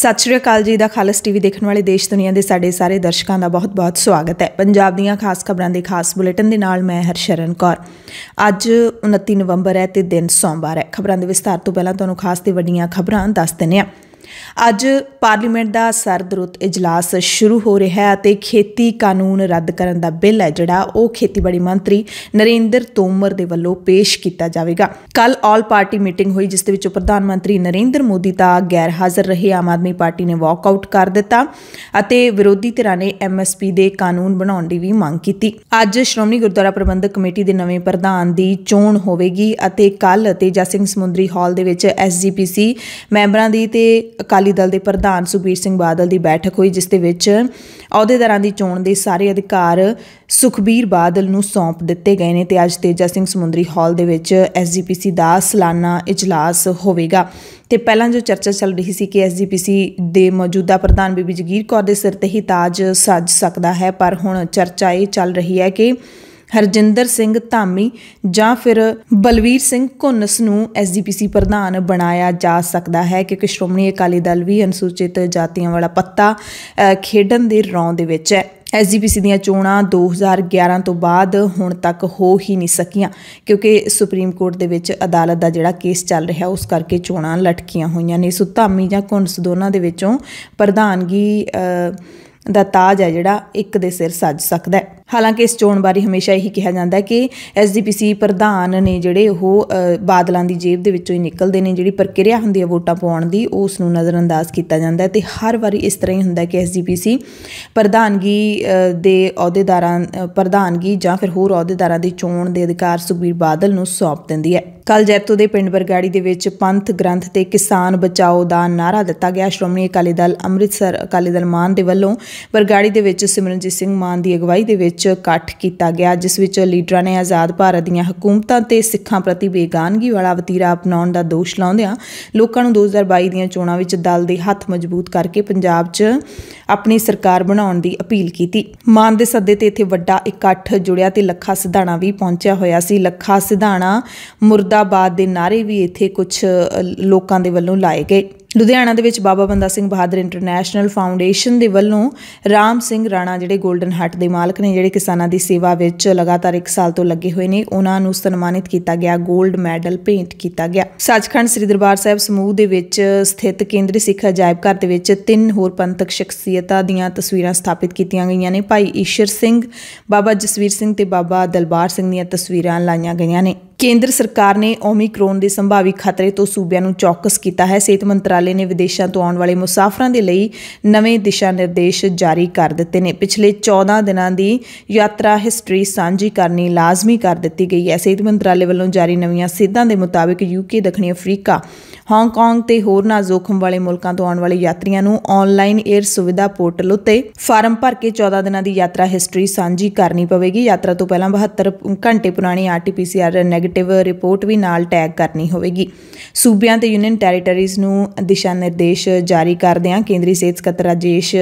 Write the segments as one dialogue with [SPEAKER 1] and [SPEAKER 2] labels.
[SPEAKER 1] ਸਤਿ ਸ਼੍ਰੀ ਅਕਾਲ ਜੀ ਦਾ ਖਾਲਸ ਟੀਵੀ ਦੇਖਣ ਵਾਲੇ ਦੇਸ਼ ਦੁਨੀਆ ਦੇ ਸਾਡੇ ਸਾਰੇ ਦਰਸ਼ਕਾਂ ਦਾ ਬਹੁਤ-ਬਹੁਤ ਸਵਾਗਤ ਹੈ ਪੰਜਾਬ ਦੀਆਂ ਖਾਸ ਖਬਰਾਂ ਦੇ ਖਾਸ ਬੁਲੇਟਿਨ ਦੇ ਨਾਲ ਮੈਂ ਹਰਸ਼ਰਨ ਕੌਰ ਅੱਜ 29 ਨਵੰਬਰ ਹੈ ਤੇ ਦਿਨ ਸੋਮਵਾਰ ਹੈ ਖਬਰਾਂ ਦੇ ਵਿਸਤਾਰ ਤੋਂ ਪਹਿਲਾਂ ਤੁਹਾਨੂੰ ਖਾਸ ਤੇ ਵੱਡੀਆਂ ਖਬਰਾਂ ਦੱਸ ਦਿੰਨੇ ਆ ਅੱਜ ਪਾਰਲੀਮੈਂਟ ਦਾ ਸਰਦਰੁੱਤ اجلاس ਸ਼ੁਰੂ ਹੋ ਰਿਹਾ ਹੈ ਅਤੇ ਖੇਤੀ ਕਾਨੂੰਨ ਰੱਦ ਕਰਨ ਦਾ ਬਿੱਲ ਹੈ ਜਿਹੜਾ ਉਹ ਖੇਤੀਬਾੜੀ ਮੰਤਰੀ ਨਰਿੰਦਰ ਤੋਮਰ ਦੇ ਵੱਲੋਂ ਪੇਸ਼ ਕੀਤਾ ਜਾਵੇਗਾ ਕੱਲ ਆਲ ਪਾਰਟੀ ਮੀਟਿੰਗ ਹੋਈ ਜਿਸ ਦੇ ਵਿੱਚ ਪ੍ਰਧਾਨ ਮੰਤਰੀ ਨਰਿੰਦਰ ਮੋਦੀ ਤਾਂ ਗੈਰ ਹਾਜ਼ਰ ਰਹੇ ਆਮ ਆਦਮੀ ਪਾਰਟੀ ਨੇ ਵਾਕ ਆਊਟ ਕਰ ਦਿੱਤਾ ਅਤੇ ਵਿਰੋਧੀ ਧਿਰਾਂ ਨੇ ਐਮਐਸਪੀ ਦੇ ਕਾਨੂੰਨ ਬਣਾਉਣ ਦੀ ਵੀ ਮੰਗ ਕੀਤੀ ਅੱਜ ਸ਼੍ਰੋਮਣੀ ਗੁਰਦੁਆਰਾ ਪ੍ਰਬੰਧਕ ਕਮੇਟੀ ਦੇ ਨਵੇਂ ਪ੍ਰਧਾਨ ਦੀ ਚੋਣ ਹੋਵੇਗੀ ਅਤੇ ਕੱਲ ਤੇਜਾ ਸਿੰਘ ਸਮੁੰਦਰੀ ਹਾਲ ਦੇ ਵਿੱਚ ਐਸਜੀਪੀਸੀ ਮੈਂਬਰਾਂ ਦੀ ਤੇ ਅਕਾਲੀ ਦਲ ਦੇ ਪ੍ਰਧਾਨ ਸੁਖਬੀਰ ਸਿੰਘ ਬਾਦਲ ਦੀ ਬੈਠਕ ਹੋਈ ਜਿਸ ਦੇ ਵਿੱਚ ਅਹੁਦੇਦਾਰਾਂ ਦੀ ਚੋਣ ਦੇ ਸਾਰੇ ਅਧਿਕਾਰ ਸੁਖਬੀਰ ਬਾਦਲ ਨੂੰ ਸੌਂਪ ਦਿੱਤੇ ਗਏ ਨੇ ਤੇ ਅੱਜ ਤੇਜਾ ਸਿੰਘ ਸਮੁੰਦਰੀ ਹਾਲ ਦੇ ਵਿੱਚ ਐਸਜੀਪੀਸੀ ਦਾ ਸਾਲਾਨਾ ਇਜਲਾਸ ਹੋਵੇਗਾ ਤੇ ਪਹਿਲਾਂ ਜੋ ਚਰਚਾ ਚੱਲ ਰਹੀ ਸੀ ਕਿ ਐਸਜੀਪੀਸੀ ਦੇ ਮੌਜੂਦਾ ਪ੍ਰਧਾਨ ਬੀਬੀ ਜਗੀਰ ਕੌਰ ਦੇ ਸਿਰ ਤੇ ਹੀ ਤਾਜ ਸੱਜ ਸਕਦਾ ਹੈ ਪਰ ਹੁਣ ਚਰਚਾ ਇਹ ਚੱਲ ਰਹੀ ਹੈ ਕਿ ਹਰਜਿੰਦਰ ਸਿੰਘ ਧਾਮੀ ਜਾਂ ਫਿਰ ਬਲਵੀਰ ਸਿੰਘ ਘੁੰਨਸ ਨੂੰ ਐਸਜੀਪੀਸੀ ਪ੍ਰਧਾਨ ਬਣਾਇਆ ਜਾ ਸਕਦਾ ਹੈ ਕਿਉਂਕਿ ਸ਼੍ਰੋਮਣੀ ਅਕਾਲੀ ਦਲ ਵੀ ਅਨੁਸੂਚਿਤ ਜਾਤੀਆਂ ਵਾਲਾ ਪੱਤਾ ਖੇਡਣ ਦੇ ਰੌਂ ਦੇ ਵਿੱਚ ਹੈ ਐਸਜੀਪੀਸੀ ਦੀਆਂ ਚੋਣਾਂ 2011 ਤੋਂ ਬਾਅਦ ਹੁਣ ਤੱਕ ਹੋ ਹੀ ਨਹੀਂ ਸਕੀਆਂ ਕਿਉਂਕਿ ਸੁਪਰੀਮ ਕੋਰਟ ਦੇ ਵਿੱਚ ਅਦਾਲਤ ਦਾ ਜਿਹੜਾ ਕੇਸ ਚੱਲ ਰਿਹਾ ਉਸ ਕਰਕੇ ਚੋਣਾਂ ਲਟਕੀਆਂ ਹੋਈਆਂ ਨੇ ਸੋ ਧਾਮੀ ਜਾਂ ਕੁੰਸ ਦੋਨਾਂ ਦੇ ਵਿੱਚੋਂ ਪ੍ਰਧਾਨਗੀ ਦਾ ਤਾਜ ਹੈ ਜਿਹੜਾ ਇੱਕ ਦੇ ਸਿਰ ਸੱਜ ਸਕਦਾ ਹੈ ਹਾਲਾਂਕਿ ਇਸ ਚੋਣ ਬਾਰੇ ਹਮੇਸ਼ਾ ਇਹੀ ਕਿਹਾ ਜਾਂਦਾ ਕਿ ਐਸਜੀਪੀਸੀ ਪ੍ਰਧਾਨ ਨੇ ਜਿਹੜੇ ਉਹ ਬਾਦਲਾਂ ਦੀ ਜੇਬ ਦੇ ਵਿੱਚੋਂ ਹੀ ਨਿਕਲਦੇ ਨੇ ਜਿਹੜੀ ਪ੍ਰਕਿਰਿਆ ਹੁੰਦੀ ਹੈ ਵੋਟਾਂ ਪਾਉਣ ਦੀ ਉਸ ਨੂੰ ਨਜ਼ਰਅੰਦਾਜ਼ ਕੀਤਾ ਜਾਂਦਾ ਹੈ ਤੇ ਹਰ ਵਾਰੀ ਇਸ ਤਰ੍ਹਾਂ ਹੀ ਹੁੰਦਾ ਹੈ ਕਿ ਐਸਜੀਪੀਸੀ ਪ੍ਰਧਾਨਗੀ ਦੇ ਅਹੁਦੇਦਾਰਾਂ ਪ੍ਰਧਾਨਗੀ ਜਾਂ ਫਿਰ ਹੋਰ ਅਹੁਦੇਦਾਰਾਂ ਦੀ ਚੋਣ ਦੇ ਅਧਿਕਾਰ ਸੁਖਬੀਰ ਬਾਦਲ ਨੂੰ ਸੌਂਪ ਦਿੰਦੀ ਹੈ ਕੱਲ ਜੈਤੋ ਦੇ ਪਿੰਡ ਬਰਗਾੜੀ ਦੇ ਵਿੱਚ ਪੰਥ ਗ੍ਰੰਥ ਤੇ ਕਿਸਾਨ ਬਚਾਓ ਦਾ ਨਾਰਾ ਦਿੱਤਾ ਗਿਆ ਸ਼੍ਰੋਮਣੀ ਅਕਾਲੀ ਦਲ ਅੰਮ੍ਰਿਤਸਰ ਅਕਾਲੀ ਦਲ ਮਾਨ ਦੇ ਵੱਲੋਂ ਬਰਗਾੜੀ ਦੇ ਵਿੱਚ ਸਿਮਰਨਜੀਤ ਸਿੰਘ ਮਾਨ ਦੀ ਅਗਵਾਈ ਦੇ ਵਿੱਚ ਵਿੱਚ ਇਕੱਠ ਕੀਤਾ ਗਿਆ ਜਿਸ ਵਿੱਚ ਲੀਡਰਾਂ ਨੇ ਆਜ਼ਾਦ ਭਾਰਤ ਦੀਆਂ ਹਕੂਮਤਾਂ ਤੇ ਸਿੱਖਾਂ ਪ੍ਰਤੀ ਬੇਗਾਨਗੀ ਵਾਲਾ ਵਤੀਰਾ ਅਪਣਾਉਣ ਦਾ ਦੋਸ਼ ਲਾਉਂਦਿਆਂ ਲੋਕਾਂ ਨੂੰ 2022 ਦੀਆਂ ਚੋਣਾਂ ਵਿੱਚ ਦਲ ਦੇ ਹੱਥ ਮਜ਼ਬੂਤ ਕਰਕੇ ਪੰਜਾਬ 'ਚ ਆਪਣੀ ਸਰਕਾਰ ਬਣਾਉਣ ਦੀ ਅਪੀਲ ਕੀਤੀ ਮਾਨ ਦੇ ਸੱਦੇ ਤੇ ਇੱਥੇ ਵੱਡਾ ਇਕੱਠ ਜੁੜਿਆ ਤੇ ਲੱਖਾ ਸਿਧਾਣਾ ਵੀ ਪਹੁੰਚਿਆ ਹੋਇਆ ਸੀ ਲੱਖਾ ਸਿਧਾਣਾ ਮੁਰਦਾਬਾਦ ਦੇ ਨਾਰੇ ਵੀ ਇੱਥੇ ਕੁਝ ਲੋਕਾਂ ਦੇ ਵੱਲੋਂ ਲਾਏ ਗਏ ਲੁਧਿਆਣਾ ਦੇ ਵਿੱਚ ਬਾਬਾ ਬੰਦਾ ਸਿੰਘ ਬਹਾਦਰ ਇੰਟਰਨੈਸ਼ਨਲ ਫਾਊਂਡੇਸ਼ਨ ਦੇ ਵੱਲੋਂ ਰਾਮ ਸਿੰਘ ਰਾਣਾ ਜਿਹੜੇ 골ਡਨ ਹਟ ਦੇ ਮਾਲਕ ਨੇ ਜਿਹੜੇ ਕਿਸਾਨਾਂ ਦੀ ਸੇਵਾ ਵਿੱਚ ਲਗਾਤਾਰ 1 ਸਾਲ ਤੋਂ ਲੱਗੇ ਹੋਏ ਨੇ ਉਹਨਾਂ ਨੂੰ ਸਨਮਾਨਿਤ ਕੀਤਾ ਗਿਆ 골ਡ ਮੈਡਲ ਪੇਂਟ ਕੀਤਾ ਗਿਆ ਸੱਚਖੰਡ ਸ੍ਰੀ ਦਰਬਾਰ ਸਾਹਿਬ ਸਮੂਹ ਦੇ ਵਿੱਚ ਸਥਿਤ ਕੇਂਦਰੀ ਸਿੱਖ ਅਜਾਇਬ ਘਰ ਦੇ ਵਿੱਚ ਤਿੰਨ ਹੋਰ ਪੰਥਕ ਸ਼ਖਸੀਅਤਾਂ ਦੀਆਂ ਤਸਵੀਰਾਂ ਸਥਾਪਿਤ ਕੀਤੀਆਂ ਗਈਆਂ ਨੇ ਭਾਈ ਈਸ਼ਰ ਸਿੰਘ ਬਾਬਾ ਜਸਵੀਰ ਸਿੰਘ ਤੇ ਬਾਬਾ ਦਲਬਾਰ ਸਿੰਘ ਦੀਆਂ ਤਸਵੀਰਾਂ ਲਾਈਆਂ ਗਈਆਂ ਨੇ ਕੇਂਦਰ ਸਰਕਾਰ ਨੇ ਓਮਿਕਰੋਨ ਦੇ ਸੰਭਾਵੀ ਖਤਰੇ ਤੋਂ ਸੂਬਿਆਂ ਨੂੰ ਚੌਕਸ ਕੀਤਾ ਹੈ ਸਿਹਤ ਮੰਤਰਾਲੇ ਨੇ ਵਿਦੇਸ਼ਾਂ ਤੋਂ ਆਉਣ ਵਾਲੇ ਮੁਸਾਫਰਾਂ ਦੇ ਲਈ ਨਵੇਂ ਦਿਸ਼ਾ ਨਿਰਦੇਸ਼ ਜਾਰੀ ਕਰ ਦਿੱਤੇ ਨੇ ਪਿਛਲੇ 14 ਦਿਨਾਂ ਦੀ ਯਾਤਰਾ ਹਿਸਟਰੀ ਸਾਂਝੀ ਕਰਨੀ ਲਾਜ਼ਮੀ ਕਰ ਦਿੱਤੀ ਗਈ ਹੈ ਸਿਹਤ ਮੰਤਰਾਲੇ ਵੱਲੋਂ ਜਾਰੀ ਨਵੀਆਂ ਸਿੱਧਾਂ ਦੇ ਮੁਤਾਬਕ ਯੂਕੇ ਦੱਖਣੀ ਅਫਰੀਕਾ ਹਾਂਗਕਾਂਗ ਤੇ ਨਾ ਜ਼ੋਖਮ ਵਾਲੇ ਮੁਲਕਾਂ ਤੋਂ ਆਉਣ ਵਾਲੇ ਯਾਤਰੀਆਂ ਨੂੰ ਆਨਲਾਈਨ 에ਅਰ ਸੁਵਿਧਾ ਪੋਰਟਲ ਉੱਤੇ ਫਾਰਮ ਭਰ ਕੇ 14 ਦਿਨਾਂ ਦੀ ਯਾਤਰਾ ਹਿਸਟਰੀ ਸਾਂਝੀ ਕਰਨੀ ਪਵੇਗੀ ਯਾਤਰਾ ਤੋਂ ਪਹਿਲਾਂ 72 ਘੰਟੇ ਪੁਰਾਣੀ ਆਰਟੀਪੀਸੀਆਰ ਨੈਗੇਟਿਵ ਨੈਗੇਟਿਵ ਰਿਪੋਰਟ ਵੀ ਨਾਲ ਟੈਗ ਕਰਨੀ ਹੋਵੇਗੀ ਸੂਬਿਆਂ ਤੇ ਯੂਨੀਅਨ ਟੈਰੀਟਰੀਜ਼ ਨੂੰ ਦਿਸ਼ਾ ਨਿਰਦੇਸ਼ ਜਾਰੀ ਕਰਦਿਆਂ ਕੇਂਦਰੀ ਸਿਹਤ ਸਕੱਤਰ ਰਾਜੇਸ਼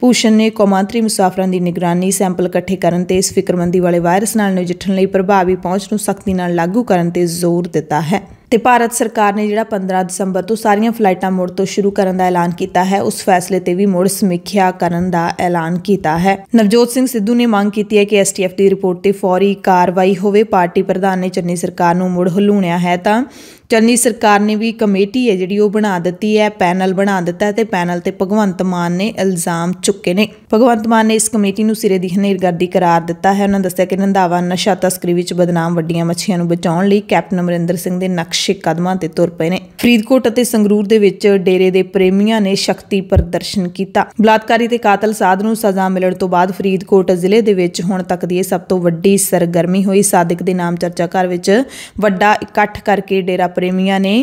[SPEAKER 1] ਭੂਸ਼ਣ ਨੇ ਕੌਮਾਂਤਰੀ ਮੁਸਾਫਰਾਂ ਦੀ ਨਿਗਰਾਨੀ ਸੈਂਪਲ ਇਕੱਠੇ ਕਰਨ ਤੇ ਇਸ ਫਿਕਰਮੰਦੀ ਵਾਲੇ ਵਾਇਰਸ ਨਾਲ ਨਜਿੱਠਣ ਲਈ ਪ੍ਰਭਾਵੀ ਪਹੁੰਚ ਨੂੰ ਸਖਤੀ ਨਾਲ ਲਾਗੂ ਕਰਨ ਤੇ ਜ਼ੋਰ ਦਿੱਤਾ ਹੈ ਤੇ ਭਾਰਤ ਸਰਕਾਰ ਨੇ ਜਿਹੜਾ 15 ਦਸੰਬਰ ਤੋਂ ਸਾਰੀਆਂ ਫਲਾਈਟਾਂ ਮੁੜ ਤੋਂ ਸ਼ੁਰੂ ਕਰਨ ਦਾ ਐਲਾਨ ਕੀਤਾ ਹੈ ਉਸ ਫੈਸਲੇ ਤੇ ਵੀ ਮੁੜ ਸਮੀਖਿਆ ਕਰਨ ਦਾ ਐਲਾਨ ਕੀਤਾ ਹੈ ਨਵਜੋਤ ਸਿੰਘ ਸਿੱਧੂ ਨੇ ਮੰਗ ਕੀਤੀ ਹੈ ਕਿ ਐਸਟੀਐਫ ਦੀ ਰਿਪੋਰਟ ਤੇ ਫੌਰੀ ਕਾਰਵਾਈ ਹੋਵੇ ਪਾਰਟੀ ਪ੍ਰਧਾਨ ਨੇ ਚੰਨੀ ਸਰਕਾਰ ਨੂੰ ਮੁੜ ਹਲੂਣਿਆ ਹੈ ਤਾਂ ਚੰਨੀ ਸਰਕਾਰ ਨੇ ਵੀ ਕਮੇਟੀ ਹੈ ਜਿਹੜੀ ਉਹ ਬਣਾ ਦਿੱਤੀ ਹੈ ਪੈਨਲ ਬਣਾ ਦਿੱਤਾ ਤੇ ਪੈਨਲ ਤੇ ਭਗਵੰਤ ਮਾਨ ਨੇ ਇਲਜ਼ਾਮ ਚੁੱਕੇ ਨੇ ਭਗਵੰਤ ਮਾਨ ਨੇ ਇਸ ਕਮੇਟੀ ਨੂੰ ਸਿਰੇ ਦੀ ਹਨੇਰਗਰਦੀ ਕਰਾਰ ਦਿੱਤਾ ਹੈ ਉਹਨਾਂ ਦੱਸਿਆ ਕਿ ਨੰਦਾਵਾ ਨਸ਼ਾ ਤਸਕਰੀ ਵਿੱਚ ਬਦਨਾਮ ਵੱਡੀਆਂ ਮੱਛੀਆਂ ਨੂੰ ਬਚਾਉਣ ਲਈ ਕੈਪਟਨ ਅਮਰਿੰਦਰ ਸਿੰਘ ਦੇ ਨਕਸ਼ੇ ਕਦਮਾਂ ਤੇ ਤੁਰ ਪਏ ਨੇ ਫਰੀਦਕੋਟ ਅਤੇ ਸੰਗਰੂਰ ਦੇ ਵਿੱਚ ਡੇਰੇ ਦੇ ਪ੍ਰੇਮੀਆਂ ਨੇ ਸ਼ਕਤੀ ਪ੍ਰਦਰਸ਼ਨ ਕੀਤਾ ਬਲਾਤਕਾਰੀ ਤੇ ਕਾਤਲ ਸਾਧ ਨੂੰ ਸਜ਼ਾ ਮਿਲਣ ਤੋਂ ਬਾਅਦ ਫਰੀਦਕੋਟ ਜ਼ਿਲ੍ਹੇ ਦੇ ਵਿੱਚ ਹੁਣ ਤੱਕ ਦੀ ਇਹ ਸਭ ਤੋਂ ਵੱਡੀ ਸਰਗਰਮੀ ਹੋਈ ਸਾਦਿਕ ਦੇ ਨਾਮ ਚਰਚਾ ਘਰ ਵਿੱਚ ਵੱਡਾ ਇਕੱਠ ਕਰਕੇ ਡੇਰਾ ਪ੍ਰੇਮੀਆਂ ਨੇ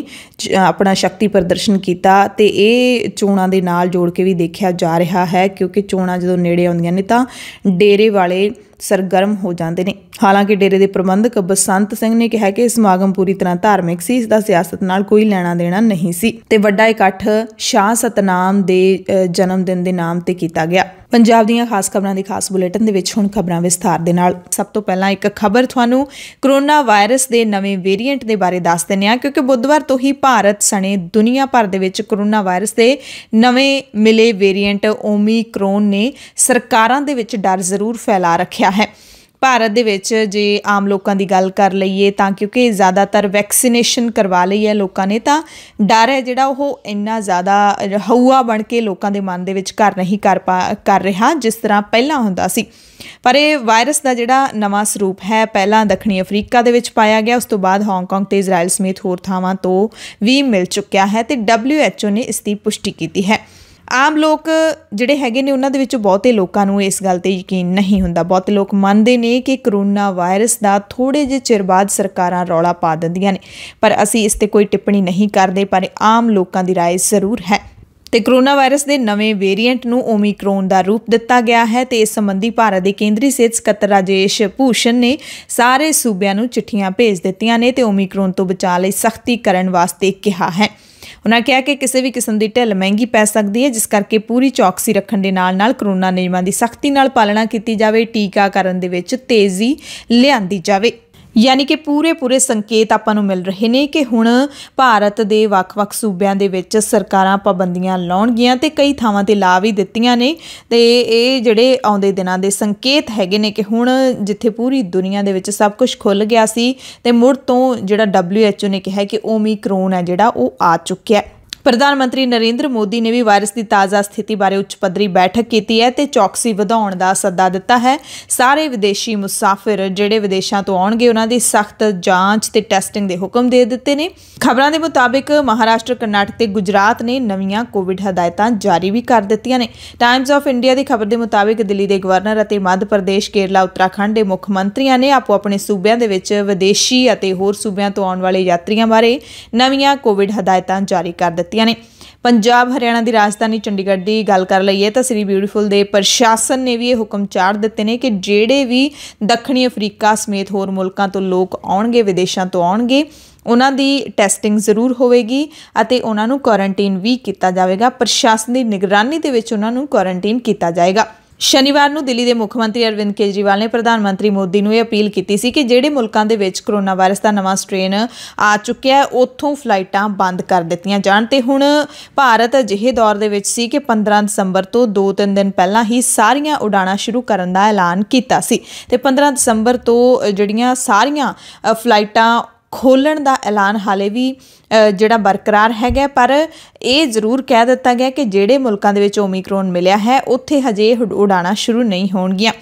[SPEAKER 1] ਆਪਣਾ ਸ਼ਕਤੀ ਪ੍ਰਦਰਸ਼ਨ ਕੀਤਾ ਤੇ ਇਹ ਚੋਣਾਂ ਦੇ ਨਾਲ ਜੋੜ ਕੇ ਵੀ ਦੇਖਿਆ ਜਾ ਰਿਹਾ ਹੈ ਕਿਉਂਕਿ ਚੋਣਾਂ ਜਦੋਂ ਨੇੜੇ ਆਉਂਦੀਆਂ ਨੇ ਤਾਂ ਡੇਰੇ ਵਾਲੇ ਸਰਗਰਮ ਹੋ ਜਾਂਦੇ ਨੇ ਹਾਲਾਂਕਿ ਡੇਰੇ ਦੇ ਪ੍ਰਬੰਧਕ ਬਸੰਤ ਸਿੰਘ ਨੇ ਕਿਹਾ ਕਿ ਸਮਾਗਮ ਪੂਰੀ ਤਰ੍ਹਾਂ ਧਾਰਮਿਕ ਸੀ ਇਸ ਦਾ ਸਿਆਸਤ ਨਾਲ ਕੋਈ ਲੈਣਾ ਦੇਣਾ ਨਹੀਂ ਸੀ ਤੇ ਵੱਡਾ ਇਕੱਠ ਸ਼ਾਹ ਸਤਨਾਮ ਦੇ ਜਨਮ ਦਿਨ ਦੇ ਨਾਮ ਤੇ ਕੀਤਾ ਗਿਆ ਪੰਜਾਬ ਦੀਆਂ ਖਾਸ ਖਬਰਾਂ ਦੀ ਖਾਸ ਬੁਲੇਟਿਨ ਦੇ ਵਿੱਚ ਹੁਣ ਖਬਰਾਂ ਵਿਸਥਾਰ ਦੇ ਨਾਲ ਸਭ ਤੋਂ ਪਹਿਲਾਂ ਇੱਕ ਖਬਰ ਤੁਹਾਨੂੰ ਕਰੋਨਾ ਵਾਇਰਸ ਦੇ ਨਵੇਂ ਵੇਰੀਐਂਟ ਦੇ ਬਾਰੇ ਦੱਸ ਦਿੰਨੇ ਆ ਕਿਉਂਕਿ ਬੁੱਧਵਾਰ ਤੋਂ ਹੀ ਭਾਰਤ ਸਣੇ ਦੁਨੀਆ ਭਰ ਦੇ ਵਿੱਚ ਕਰੋਨਾ ਵਾਇਰਸ ਦੇ ਨਵੇਂ ਮਿਲੇ ਵੇਰੀਐਂਟ ਓਮੀਕਰੋਨ ਨੇ ਸਰਕਾਰਾਂ ਦੇ ਵਿੱਚ ਡਰ ਜ਼ਰੂਰ ਫੈਲਾ ਰੱਖਿਆ ਦਿੱਤਾ ਹੈ ਭਾਰਤ ਦੇ ਵਿੱਚ ਜੇ ਆਮ ਲੋਕਾਂ ਦੀ ਗੱਲ ਕਰ ਲਈਏ ਤਾਂ ਕਿਉਂਕਿ ਜ਼ਿਆਦਾਤਰ ਵੈਕਸੀਨੇਸ਼ਨ ਕਰਵਾ ਲਈ ਹੈ ਲੋਕਾਂ ਨੇ ਤਾਂ ਡਰ ਹੈ ਜਿਹੜਾ ਉਹ ਇੰਨਾ ਜ਼ਿਆਦਾ ਹਊਆ ਬਣ ਕੇ ਲੋਕਾਂ ਦੇ ਮਨ ਦੇ ਵਿੱਚ ਘਰ ਨਹੀਂ ਕਰ ਕਰ ਰਿਹਾ ਜਿਸ ਤਰ੍ਹਾਂ ਪਹਿਲਾਂ ਹੁੰਦਾ ਸੀ ਪਰ ਇਹ ਵਾਇਰਸ ਦਾ ਜਿਹੜਾ ਨਵਾਂ ਸਰੂਪ ਹੈ ਪਹਿਲਾਂ ਦੱਖਣੀ ਅਫਰੀਕਾ ਦੇ ਵਿੱਚ ਪਾਇਆ ਗਿਆ ਉਸ ਤੋਂ ਬਾਅਦ ਹਾਂਗਕਾਂਗ ਤੇ ਇਜ਼ਰਾਈਲ ਸਮੇਤ ਹੋਰ ਥਾਵਾਂ ਤੋਂ ਵੀ ਮਿਲ ਚੁੱਕਿਆ ਹੈ ਤੇ WHO ਨੇ ਇਸ ਦੀ ਪੁਸ਼ਟੀ ਕੀਤੀ ਹੈ ਆਮ ਲੋਕ ਜਿਹੜੇ ਹੈਗੇ ਨੇ ਉਹਨਾਂ ਦੇ ਵਿੱਚ ਬਹੁਤੇ ਲੋਕਾਂ ਨੂੰ ਇਸ ਗੱਲ ਤੇ ਯਕੀਨ ਨਹੀਂ ਹੁੰਦਾ ਬਹੁਤੇ ਲੋਕ ਮੰਨਦੇ ਨੇ ਕਿ ਕਰੋਨਾ ਵਾਇਰਸ ਦਾ ਥੋੜੇ ਜਿਹੇ ਚਿਰ ਬਾਅਦ ਸਰਕਾਰਾਂ ਰੌਲਾ ਪਾ ਦਿੰਦੀਆਂ ਨੇ ਪਰ ਅਸੀਂ ਇਸ ਤੇ ਕੋਈ ਟਿੱਪਣੀ ਨਹੀਂ ਕਰਦੇ ਪਰ ਆਮ ਲੋਕਾਂ ਦੀ رائے ਜ਼ਰੂਰ ਹੈ ਤੇ ਕਰੋਨਾ ਵਾਇਰਸ ਦੇ ਨਵੇਂ ਵੇਰੀਐਂਟ ਨੂੰ ਓਮਿਕਰੋਨ ਦਾ ਰੂਪ ਦਿੱਤਾ ਗਿਆ ਹੈ ਤੇ ਇਸ ਸੰਬੰਧੀ ਭਾਰਤ ਦੇ ਕੇਂਦਰੀ ਸਿਹਤ ਸਕੱਤਰ ਰਾਜੇਸ਼ ਭੂਸ਼ਣ ਨੇ ਸਾਰੇ ਸੂਬਿਆਂ ਨੂੰ ਚਿੱਠੀਆਂ ਭੇਜ ਦਿੱਤੀਆਂ ਨੇ ਤੇ ਓਮਿਕਰੋਨ ਤੋਂ ਬਚਾਅ ਲਈ ਸਖਤੀ ਕਰਨ ਵਾਸਤੇ ਕਿਹਾ ਹੈ ਉਹਨਾਂ ਕਿਹਾ ਕਿ ਕਿਸੇ ਵੀ ਕਿਸਮ ਦੀ ਢਿੱਲ ਮਹਿੰਗੀ ਪੈ ਸਕਦੀ ਹੈ ਜਿਸ ਕਰਕੇ ਪੂਰੀ ਚੌਕਸੀ ਰੱਖਣ ਦੇ ਨਾਲ-ਨਾਲ ਕਰੋਨਾ ਨਿਯਮਾਂ ਦੀ ਸਖਤੀ ਨਾਲ ਪਾਲਣਾ ਕੀਤੀ ਜਾਵੇ ਟੀਕਾਕਰਨ ਦੇ ਵਿੱਚ ਤੇਜ਼ੀ ਲਿਆਂਦੀ ਜਾਵੇ ਯਾਨੀ ਕਿ ਪੂਰੇ ਪੂਰੇ ਸੰਕੇਤ ਆਪਾਂ ਨੂੰ ਮਿਲ ਰਹੇ ਨੇ ਕਿ ਹੁਣ ਭਾਰਤ ਦੇ ਵੱਖ-ਵੱਖ ਸੂਬਿਆਂ ਦੇ ਵਿੱਚ ਸਰਕਾਰਾਂ ਪਾਬੰਦੀਆਂ ਲਾਉਣਗੀਆਂ ਤੇ ਕਈ ਥਾਵਾਂ ਤੇ ਲਾ ਵੀ ਦਿੱਤੀਆਂ ਨੇ ਤੇ ਇਹ ਜਿਹੜੇ ਆਉਂਦੇ ਦਿਨਾਂ ਦੇ ਸੰਕੇਤ ਹੈਗੇ ਨੇ ਕਿ ਹੁਣ ਜਿੱਥੇ ਪੂਰੀ ਦੁਨੀਆ ਦੇ ਵਿੱਚ ਸਭ ਕੁਝ ਖੁੱਲ ਗਿਆ ਸੀ ਤੇ ਮੁੜ ਤੋਂ ਜਿਹੜਾ WHO ਨੇ ਕਿਹਾ ਕਿ ਓਮਿਕਰੋਨ ਹੈ ਜਿਹੜਾ ਉਹ ਆ ਚੁੱਕਿਆ ਹੈ ਪ੍ਰਧਾਨ ਮੰਤਰੀ ਨਰਿੰਦਰ ਮੋਦੀ ਨੇ ਵੀ ਵਾਇਰਸ ਦੀ ਤਾਜ਼ਾ ਸਥਿਤੀ ਬਾਰੇ ਉੱਚ ਪੱਧਰੀ ਬੈਠਕ ਕੀਤੀ ਹੈ ਤੇ ਚੌਕਸੀ ਵਧਾਉਣ ਦਾ ਸੱਦਾ ਦਿੱਤਾ ਹੈ ਸਾਰੇ ਵਿਦੇਸ਼ੀ ਮੁਸਾਫਿਰ ਜਿਹੜੇ ਵਿਦੇਸ਼ਾਂ ਤੋਂ ਆਉਣਗੇ ਉਹਨਾਂ ਦੀ ਸਖਤ ਜਾਂਚ ਤੇ ਟੈਸਟਿੰਗ ਦੇ ਹੁਕਮ ਦੇ ਦਿੱਤੇ ਨੇ ਖਬਰਾਂ ਦੇ ਮੁਤਾਬਕ ਮਹਾਰਾਸ਼ਟਰ ਕਰਨਾਟਕ ਤੇ ਗੁਜਰਾਤ ਨੇ ਨਵੀਆਂ ਕੋਵਿਡ ਹਦਾਇਤਾਂ ਜਾਰੀ ਵੀ ਕਰ ਦਿੱਤੀਆਂ ਨੇ ਟਾਈਮਜ਼ ਆਫ ਇੰਡੀਆ ਦੀ ਖਬਰ ਦੇ ਮੁਤਾਬਕ ਦਿੱਲੀ ਦੇ ਗਵਰਨਰ ਅਤੇ ਮੱਧ ਪ੍ਰਦੇਸ਼ ਕੇਰਲਾ ਉੱਤਰਾਖੰਡ ਦੇ ਮੁੱਖ ਮੰਤਰੀਆਂ ਨੇ ਆਪੋ ਆਪਣੇ ਸੂਬਿਆਂ ਦੇ ਵਿੱਚ ਵਿਦੇਸ਼ੀ ਅਤੇ ਹੋਰ ਸੂਬਿਆਂ ਤੋਂ ਆਉਣ ਵਾਲੇ ਯਾਤਰੀਆਂ ਬਾਰੇ ਨਵੀਆਂ ਕੋਵਿਡ ਹਦਾਇਤਾਂ ਜਾਰੀ ਕਰ ਦਿੱਤੀਆਂ ਦਿੱਤੀਆਂ ਨੇ ਪੰਜਾਬ ਹਰਿਆਣਾ ਦੀ ਰਾਜਧਾਨੀ ਚੰਡੀਗੜ੍ਹ ਦੀ ਗੱਲ ਕਰ ਲਈਏ ਤਾਂ ਸ੍ਰੀ ਬਿਊਟੀਫੁਲ ਦੇ ਪ੍ਰਸ਼ਾਸਨ ਨੇ ਵੀ ਇਹ ਹੁਕਮ ਚਾੜ ਦਿੱਤੇ ਨੇ ਕਿ ਜਿਹੜੇ ਵੀ ਦੱਖਣੀ ਅਫਰੀਕਾ ਸਮੇਤ ਹੋਰ ਮੁਲਕਾਂ ਤੋਂ ਲੋਕ ਆਉਣਗੇ ਵਿਦੇਸ਼ਾਂ ਤੋਂ ਆਉਣਗੇ ਉਹਨਾਂ ਦੀ ਟੈਸਟਿੰਗ ਜ਼ਰੂਰ ਹੋਵੇਗੀ ਅਤੇ ਉਹਨਾਂ ਨੂੰ ਕੁਆਰੰਟਾਈਨ ਵੀ ਕੀਤਾ ਜਾਵੇਗਾ ਪ੍ਰਸ਼ਾਸਨ ਦੀ ਨਿਗਰਾਨੀ ਦੇ ਵਿੱਚ ਉਹਨਾਂ ਨੂੰ ਕੁਆਰੰਟਾਈਨ ਕੀਤਾ ਜਾਏਗਾ ਸ਼ਨੀਵਾਰ ਨੂੰ ਦਿੱਲੀ ਦੇ ਮੁੱਖ ਮੰਤਰੀ ਅਰਵਿੰਦ ਕੇਜਰੀਵਾਲ ਨੇ ਪ੍ਰਧਾਨ ਮੰਤਰੀ ਮੋਦੀ ਨੂੰ ਇਹ ਅਪੀਲ ਕੀਤੀ ਸੀ ਕਿ ਜਿਹੜੇ ਮੁਲਕਾਂ ਦੇ ਵਿੱਚ ਕਰੋਨਾ ਵਾਇਰਸ ਦਾ ਨਵਾਂ ਸਟ੍ਰੇਨ ਆ ਚੁੱਕਿਆ ਹੈ ਉੱਥੋਂ ਫਲਾਈਟਾਂ ਬੰਦ ਕਰ ਦਿੱਤੀਆਂ ਜਾਣ ਤੇ ਹੁਣ ਭਾਰਤ ਅਜਿਹੇ ਦੌਰ ਦੇ ਵਿੱਚ ਸੀ ਕਿ 15 ਦਸੰਬਰ ਤੋਂ 2-3 ਦਿਨ ਪਹਿਲਾਂ ਹੀ ਸਾਰੀਆਂ ਉਡਾਣਾਂ ਸ਼ੁਰੂ ਕਰਨ ਦਾ ਐਲਾਨ ਕੀਤਾ ਸੀ ਤੇ 15 ਦਸੰਬਰ ਤੋਂ ਜਿਹੜੀਆਂ ਸਾਰੀਆਂ ਫਲਾਈਟਾਂ ਖੋਲਣ ਦਾ ਐਲਾਨ ਹਾਲੇ ਵੀ ਜਿਹੜਾ ਬਰਕਰਾਰ ਹੈਗਾ ਪਰ ਇਹ ਜ਼ਰੂਰ ਕਹਿ ਦਿੱਤਾ ਗਿਆ ਕਿ ਜਿਹੜੇ ਮੁਲਕਾਂ ਦੇ ਵਿੱਚ ਓਮਿਕਰੋਨ ਮਿਲਿਆ ਹੈ ਉੱਥੇ ਹਜੇ ਉਡਾਣਾ ਸ਼ੁਰੂ ਨਹੀਂ ਹੋਣਗੀਆਂ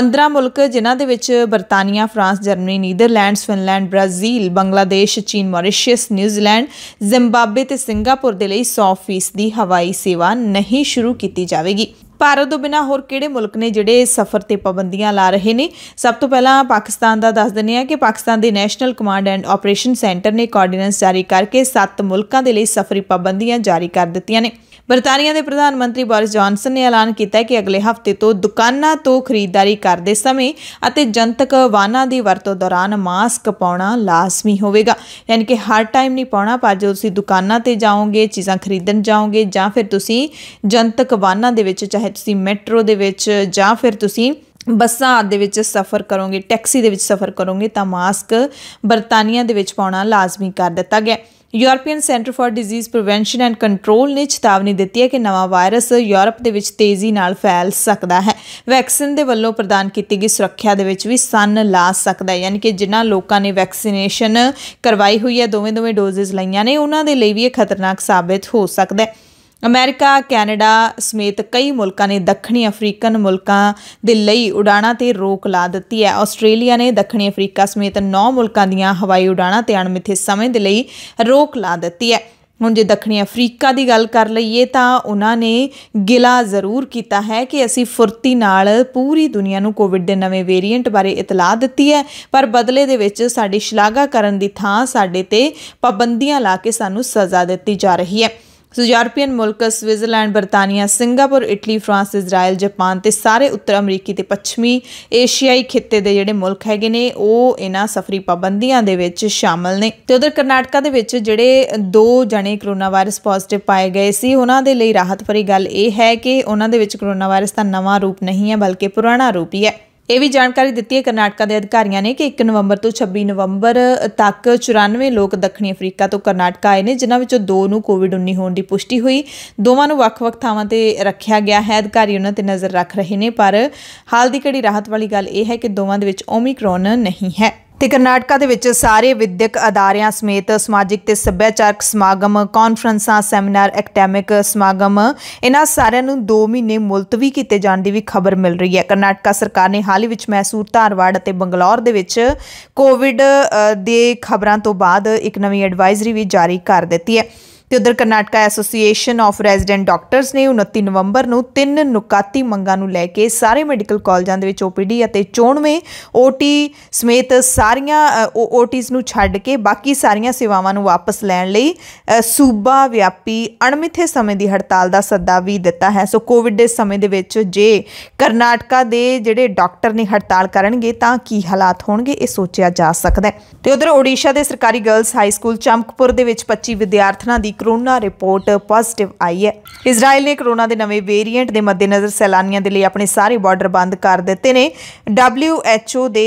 [SPEAKER 1] 15 ਮੁਲਕ ਜਿਨ੍ਹਾਂ ਦੇ ਵਿੱਚ ਬਰਤਾਨੀਆ France Germany Netherlands Finland Brazil Bangladesh ਚੀਨ ਮੌਰੀਸ਼ੀਅਸ ਨਿਊਜ਼ੀਲੈਂਡ ਜ਼ਿੰਬਾਬਵੇ ਤੇ ਸਿੰਗਾਪੁਰ ਦੇ ਲਈ 100% ਦੀ ਹਵਾਈ ਸੇਵਾ ਨਹੀਂ ਸ਼ੁਰੂ ਕੀਤੀ ਜਾਵੇਗੀ ਭਾਰਤ ਤੋਂ ਬਿਨਾ ਹੋਰ ਕਿਹੜੇ ਮੁਲਕ ਨੇ ਜਿਹੜੇ ਸਫ਼ਰ ਤੇ ਪਾਬੰਦੀਆਂ ਲਾ ਰਹੇ ਨੇ ਸਭ ਤੋਂ ਪਹਿਲਾਂ ਪਾਕਿਸਤਾਨ ਦਾ ਦੱਸ ਦਿੰਨੇ ਆ ਕਿ ਪਾਕਿਸਤਾਨ ਦੇ national command and operation centre ਨੇ ਕੋਆਰਡੀਨੈਂਸ ਜਾਰੀ ਕਰਕੇ 7 ਮੁਲਕਾਂ ਦੇ ਲਈ ਸਫ਼ਰੀ ਪਾਬੰਦੀਆਂ ਜਾਰੀ ਕਰ ਦਿੱਤੀਆਂ ਨੇ ਬ੍ਰਿਟਾਨੀਆ ਦੇ ਪ੍ਰਧਾਨ ਮੰਤਰੀ ਬੋਰਿਸ ਜੌਨਸਨ ਨੇ ਐਲਾਨ ਕੀਤਾ ਹੈ ਕਿ ਅਗਲੇ ਹਫ਼ਤੇ ਤੋਂ ਦੁਕਾਨਾਂ ਤੋਂ ਖਰੀਦਦਾਰੀ ਕਰਦੇ ਸਮੇਂ ਅਤੇ ਜਨਤਕ ਵਾਹਨਾਂ ਦੀ ਵਰਤੋਂ ਦੌਰਾਨ ਮਾਸਕ ਪਾਉਣਾ ਲਾਜ਼ਮੀ ਹੋਵੇਗਾ ਯਾਨੀ ਕਿ ਹਰ ਟਾਈਮ ਨਹੀਂ ਪਾਉਣਾ ਪਰ ਜੇ ਤੁਸੀਂ ਦੁਕਾਨਾਂ ਤੇ ਜਾਓਗੇ ਚੀਜ਼ਾਂ ਖਰੀਦਣ ਜਾਓਗੇ ਜਾਂ ਫਿਰ ਤੁਸੀਂ ਜਨਤਕ ਵਾਹਨਾਂ ਦੇ ਵਿੱਚ ਚਾਹੇ ਤੁਸੀਂ ਮੈਟਰੋ ਦੇ ਵਿੱਚ ਜਾਂ ਫਿਰ ਤੁਸੀਂ ਬੱਸਾਂ ਦੇ ਵਿੱਚ ਸਫ਼ਰ ਕਰੋਗੇ ਟੈਕਸੀ ਦੇ ਵਿੱਚ ਸਫ਼ਰ ਕਰੋਗੇ ਤਾਂ ਮਾਸਕ ਬਰਤਾਨੀਆ ਦੇ ਵਿੱਚ ਪਾਉਣਾ ਲਾਜ਼ਮੀ ਕਰ ਦਿੱਤਾ ਗਿਆ European centre for disease prevention and control ਨੇ ਚੇਤਾਵਨੀ ਦਿੱਤੀ ਹੈ ਕਿ ਨਵਾਂ ਵਾਇਰਸ ਯੂਰਪ ਦੇ ਵਿੱਚ ਤੇਜ਼ੀ ਨਾਲ ਫੈਲ ਸਕਦਾ ਹੈ ਵੈਕਸੀਨ ਦੇ ਵੱਲੋਂ ਪ੍ਰਦਾਨ ਕੀਤੀ ਗਈ ਸੁਰੱਖਿਆ ਦੇ ਵਿੱਚ ਵੀ ਸੰਨ ਲਾ ਸਕਦਾ ਹੈ ਯਾਨੀ ਕਿ ਜਿਨ੍ਹਾਂ ਲੋਕਾਂ ਨੇ ਵੈਕਸੀਨੇਸ਼ਨ ਕਰਵਾਈ ਹੋਈ ਹੈ ਦੋਵੇਂ ਦੋਵੇਂ ਡੋਜ਼ਸ ਲਈਆਂ ਨੇ ਉਹਨਾਂ ਦੇ ਲਈ ਵੀ ਇਹ ਖਤਰਨਾਕ ਸਾਬਤ ਹੋ ਸਕਦਾ ਹੈ ਅਮਰੀਕਾ ਕੈਨੇਡਾ ਸਮੇਤ ਕਈ ਮੁਲਕਾਂ ਨੇ ਦੱਖਣੀ ਅਫਰੀਕਨ ਮੁਲਕਾਂ ਦੇ ਲਈ ਉਡਾਣਾਂ ਤੇ ਰੋਕ ਲਾ ਦਿੱਤੀ ਹੈ ਆਸਟ੍ਰੇਲੀਆ ਨੇ ਦੱਖਣੀ ਅਫਰੀਕਾ ਸਮੇਤ 9 ਮੁਲਕਾਂ ਦੀਆਂ ਹਵਾਈ ਉਡਾਣਾਂ ਤੇ ਅਣਮਿੱਥੇ ਸਮੇਂ ਦੇ ਲਈ ਰੋਕ ਲਾ ਦਿੱਤੀ ਹੈ ਹੁਣ ਜੇ ਦੱਖਣੀ ਅਫਰੀਕਾ ਦੀ ਗੱਲ ਕਰ ਲਈਏ ਤਾਂ ਉਹਨਾਂ ਨੇ ਗਿਲਾ ਜ਼ਰੂਰ ਕੀਤਾ ਹੈ ਕਿ ਅਸੀਂ ਫੁਰਤੀ ਨਾਲ ਪੂਰੀ ਦੁਨੀਆ ਨੂੰ ਕੋਵਿਡ ਦੇ ਨਵੇਂ ਵੇਰੀਐਂਟ ਬਾਰੇ ਇਤਲਾਹ ਦਿੱਤੀ ਹੈ ਪਰ ਬਦਲੇ ਦੇ ਵਿੱਚ ਸਾਡੀ ਸ਼ਲਾਘਾ ਕਰਨ ਦੀ ਥਾਂ ਸਾਡੇ ਤੇ ਪਾਬੰਦੀਆਂ ਲਾ ਕੇ ਸਾਨੂੰ ਸਜ਼ਾ ਦਿੱਤੀ ਜਾ ਰਹੀ ਹੈ ਯੂਰਪੀਅਨ ਮੁਲਕ ਸਵਿਟਜ਼ਰਲੈਂਡ ਬਰਤਾਨੀਆ Singapore Italy France Israel Japan ਤੇ ਸਾਰੇ ਉੱਤਰ ਅਮਰੀਕੀ ਤੇ ਪੱਛਮੀ ਏਸ਼ੀਆਈ ਖਿੱਤੇ ਦੇ ਜਿਹੜੇ ਮੁਲਕ ਹੈਗੇ ਨੇ ਉਹ ਇਹਨਾਂ ਸਫਰੀ ਪਾਬੰਦੀਆਂ ਦੇ ਵਿੱਚ ਸ਼ਾਮਲ ਨੇ ਤੇ ਉਧਰ ਕਰਨਾਟਕਾ ਦੇ ਵਿੱਚ ਜਿਹੜੇ ਦੋ ਜਣੇ ਕਰੋਨਾ ਵਾਇਰਸ ਪੋਜ਼ਿਟਿਵ ਪਾਏ ਗਏ ਸੀ ਉਹਨਾਂ ਦੇ ਲਈ ਰਾਹਤ ਭਰੀ ਗੱਲ ਇਹ ਹੈ ਕਿ ਉਹਨਾਂ ਦੇ ਵਿੱਚ ਕਰੋਨਾ ਵਾਇਰਸ ਦਾ ਨਵਾਂ ਰੂਪ ਨਹੀਂ ਹੈ ਬਲਕਿ ਪੁਰਾਣਾ ਰੂਪ ਹੀ ਹੈ ਇਹ ਵੀ ਜਾਣਕਾਰੀ ਦਿੱਤੀ ਹੈ ਕਰਨਾਟਕਾ ਦੇ ਅਧਿਕਾਰੀਆਂ ਨੇ ਕਿ 1 ਨਵੰਬਰ ਤੋਂ 26 ਨਵੰਬਰ ਤੱਕ 94 ਲੋਕ ਦੱਖਣੀ ਅਫਰੀਕਾ ਤੋਂ ਕਰਨਾਟਕਾ ਆਏ ਨੇ ਜਿਨ੍ਹਾਂ ਵਿੱਚੋਂ ਦੋ ਨੂੰ ਕੋਵਿਡ-19 ਹੋਣ ਦੀ ਪੁਸ਼ਟੀ ਹੋਈ ਦੋਵਾਂ ਨੂੰ ਵੱਖ-ਵੱਖ ਥਾਵਾਂ ਤੇ ਰੱਖਿਆ ਗਿਆ ਹੈ ਅਧਿਕਾਰੀ ਉਹਨਾਂ ਤੇ ਨਜ਼ਰ ਰੱਖ ਰਹੇ ਨੇ ਪਰ ਹਾਲ ਦੀ ਘੜੀ ਰਾਹਤ ਵਾਲੀ ਗੱਲ ਇਹ ਹੈ ਕਿ ਦੋਵਾਂ ਦੇ ਵਿੱਚ ਓਮਿਕਰੋਨ ਨਹੀਂ ਹੈ ਤੇ ਕਰਨਾਟਕਾ ਦੇ ਵਿੱਚ ਸਾਰੇ ਵਿਦਿਅਕ ਅਦਾਰਿਆਂ ਸਮੇਤ ਸਮਾਜਿਕ ਤੇ ਸੱਭਿਆਚਾਰਕ ਸਮਾਗਮ ਕਾਨਫਰੰਸਾਂ ਸੈਮੀਨਾਰ ਐਕਟੈਮਿਕ ਸਮਾਗਮ ਇਹਨਾਂ ਸਾਰਿਆਂ ਨੂੰ 2 ਮਹੀਨੇ ਮੁਲਤਵੀ ਕੀਤੇ ਜਾਣ ਦੀ ਵੀ ਖਬਰ ਮਿਲ ਰਹੀ ਹੈ ਕਰਨਾਟਕਾ ਸਰਕਾਰ ਨੇ ਹਾਲ ਹੀ ਵਿੱਚ ਮੈਸੂਰ ਧਾਰਵਾੜ ਅਤੇ ਬੰਗਲੌਰ ਦੇ ਵਿੱਚ ਕੋਵਿਡ ਦੇ ਖਬਰਾਂ ਤੋਂ ਬਾਅਦ ਇੱਕ ਨਵੀਂ ਐਡਵਾਈਜ਼ਰੀ ਵੀ ਜਾਰੀ ਕਰ ਦਿੱਤੀ ਹੈ ਤੇ ਉਧਰ Karnataka association of resident doctors ਨੇ 29 ਨਵੰਬਰ ਨੂੰ ਤਿੰਨ ਨੁਕਾਤੀ ਮੰਗਾਂ ਨੂੰ ਲੈ ਕੇ ਸਾਰੇ ਮੈਡੀਕਲ ਕਾਲਜਾਂ ਦੇ ਵਿੱਚ ਓਪੀਡੀ ਅਤੇ 94 ਓਟੀ ਸਮੇਤ ਸਾਰੀਆਂ ਓਟੀਜ਼ ਨੂੰ ਛੱਡ ਕੇ ਬਾਕੀ ਸਾਰੀਆਂ ਸੇਵਾਵਾਂ ਨੂੰ ਵਾਪਸ ਲੈਣ ਲਈ ਸੂਬਾ ਵਿਆਪੀ ਅਣਮਿੱਥੇ ਸਮੇਂ ਦੀ ਹੜਤਾਲ ਦਾ ਸੱਦਾ ਵੀ ਦਿੱਤਾ ਹੈ ਸੋ ਕੋਵਿਡ ਦੇ ਸਮੇਂ ਦੇ ਵਿੱਚ ਜੇ ਕਰਨਾਟਕਾ ਦੇ ਜਿਹੜੇ ਡਾਕਟਰ ਨੇ ਹੜਤਾਲ ਕਰਨਗੇ ਤਾਂ ਕੀ ਹਾਲਾਤ ਹੋਣਗੇ ਇਹ ਸੋਚਿਆ ਜਾ ਸਕਦਾ ਹੈ ਤੇ ਉਧਰ ਓਡੀਸ਼ਾ ਦੇ ਸਰਕਾਰੀ ਗਰਲਸ ਹਾਈ ਸਕੂਲ ਚਮਕਪੁਰ ਦੇ ਵਿੱਚ 25 ਵਿਦਿਆਰਥਣਾਂ ਦੀ ਕਰੋਨਾ ਰਿਪੋਰਟ ਪੋਜ਼ਿਟਿਵ ਆਈ ਹੈ ਇਜ਼ਰਾਈਲ ਨੇ ਕਰੋਨਾ ਦੇ ਨਵੇਂ ਵੇਰੀਐਂਟ ਦੇ ਮੱਦੇਨਜ਼ਰ ਸੈਲਾਨੀਆਂ ਦੇ ਲਈ ਆਪਣੇ ਸਾਰੇ ਬਾਰਡਰ ਬੰਦ ਕਰ ਦਿੱਤੇ ਨੇ WHO ਦੇ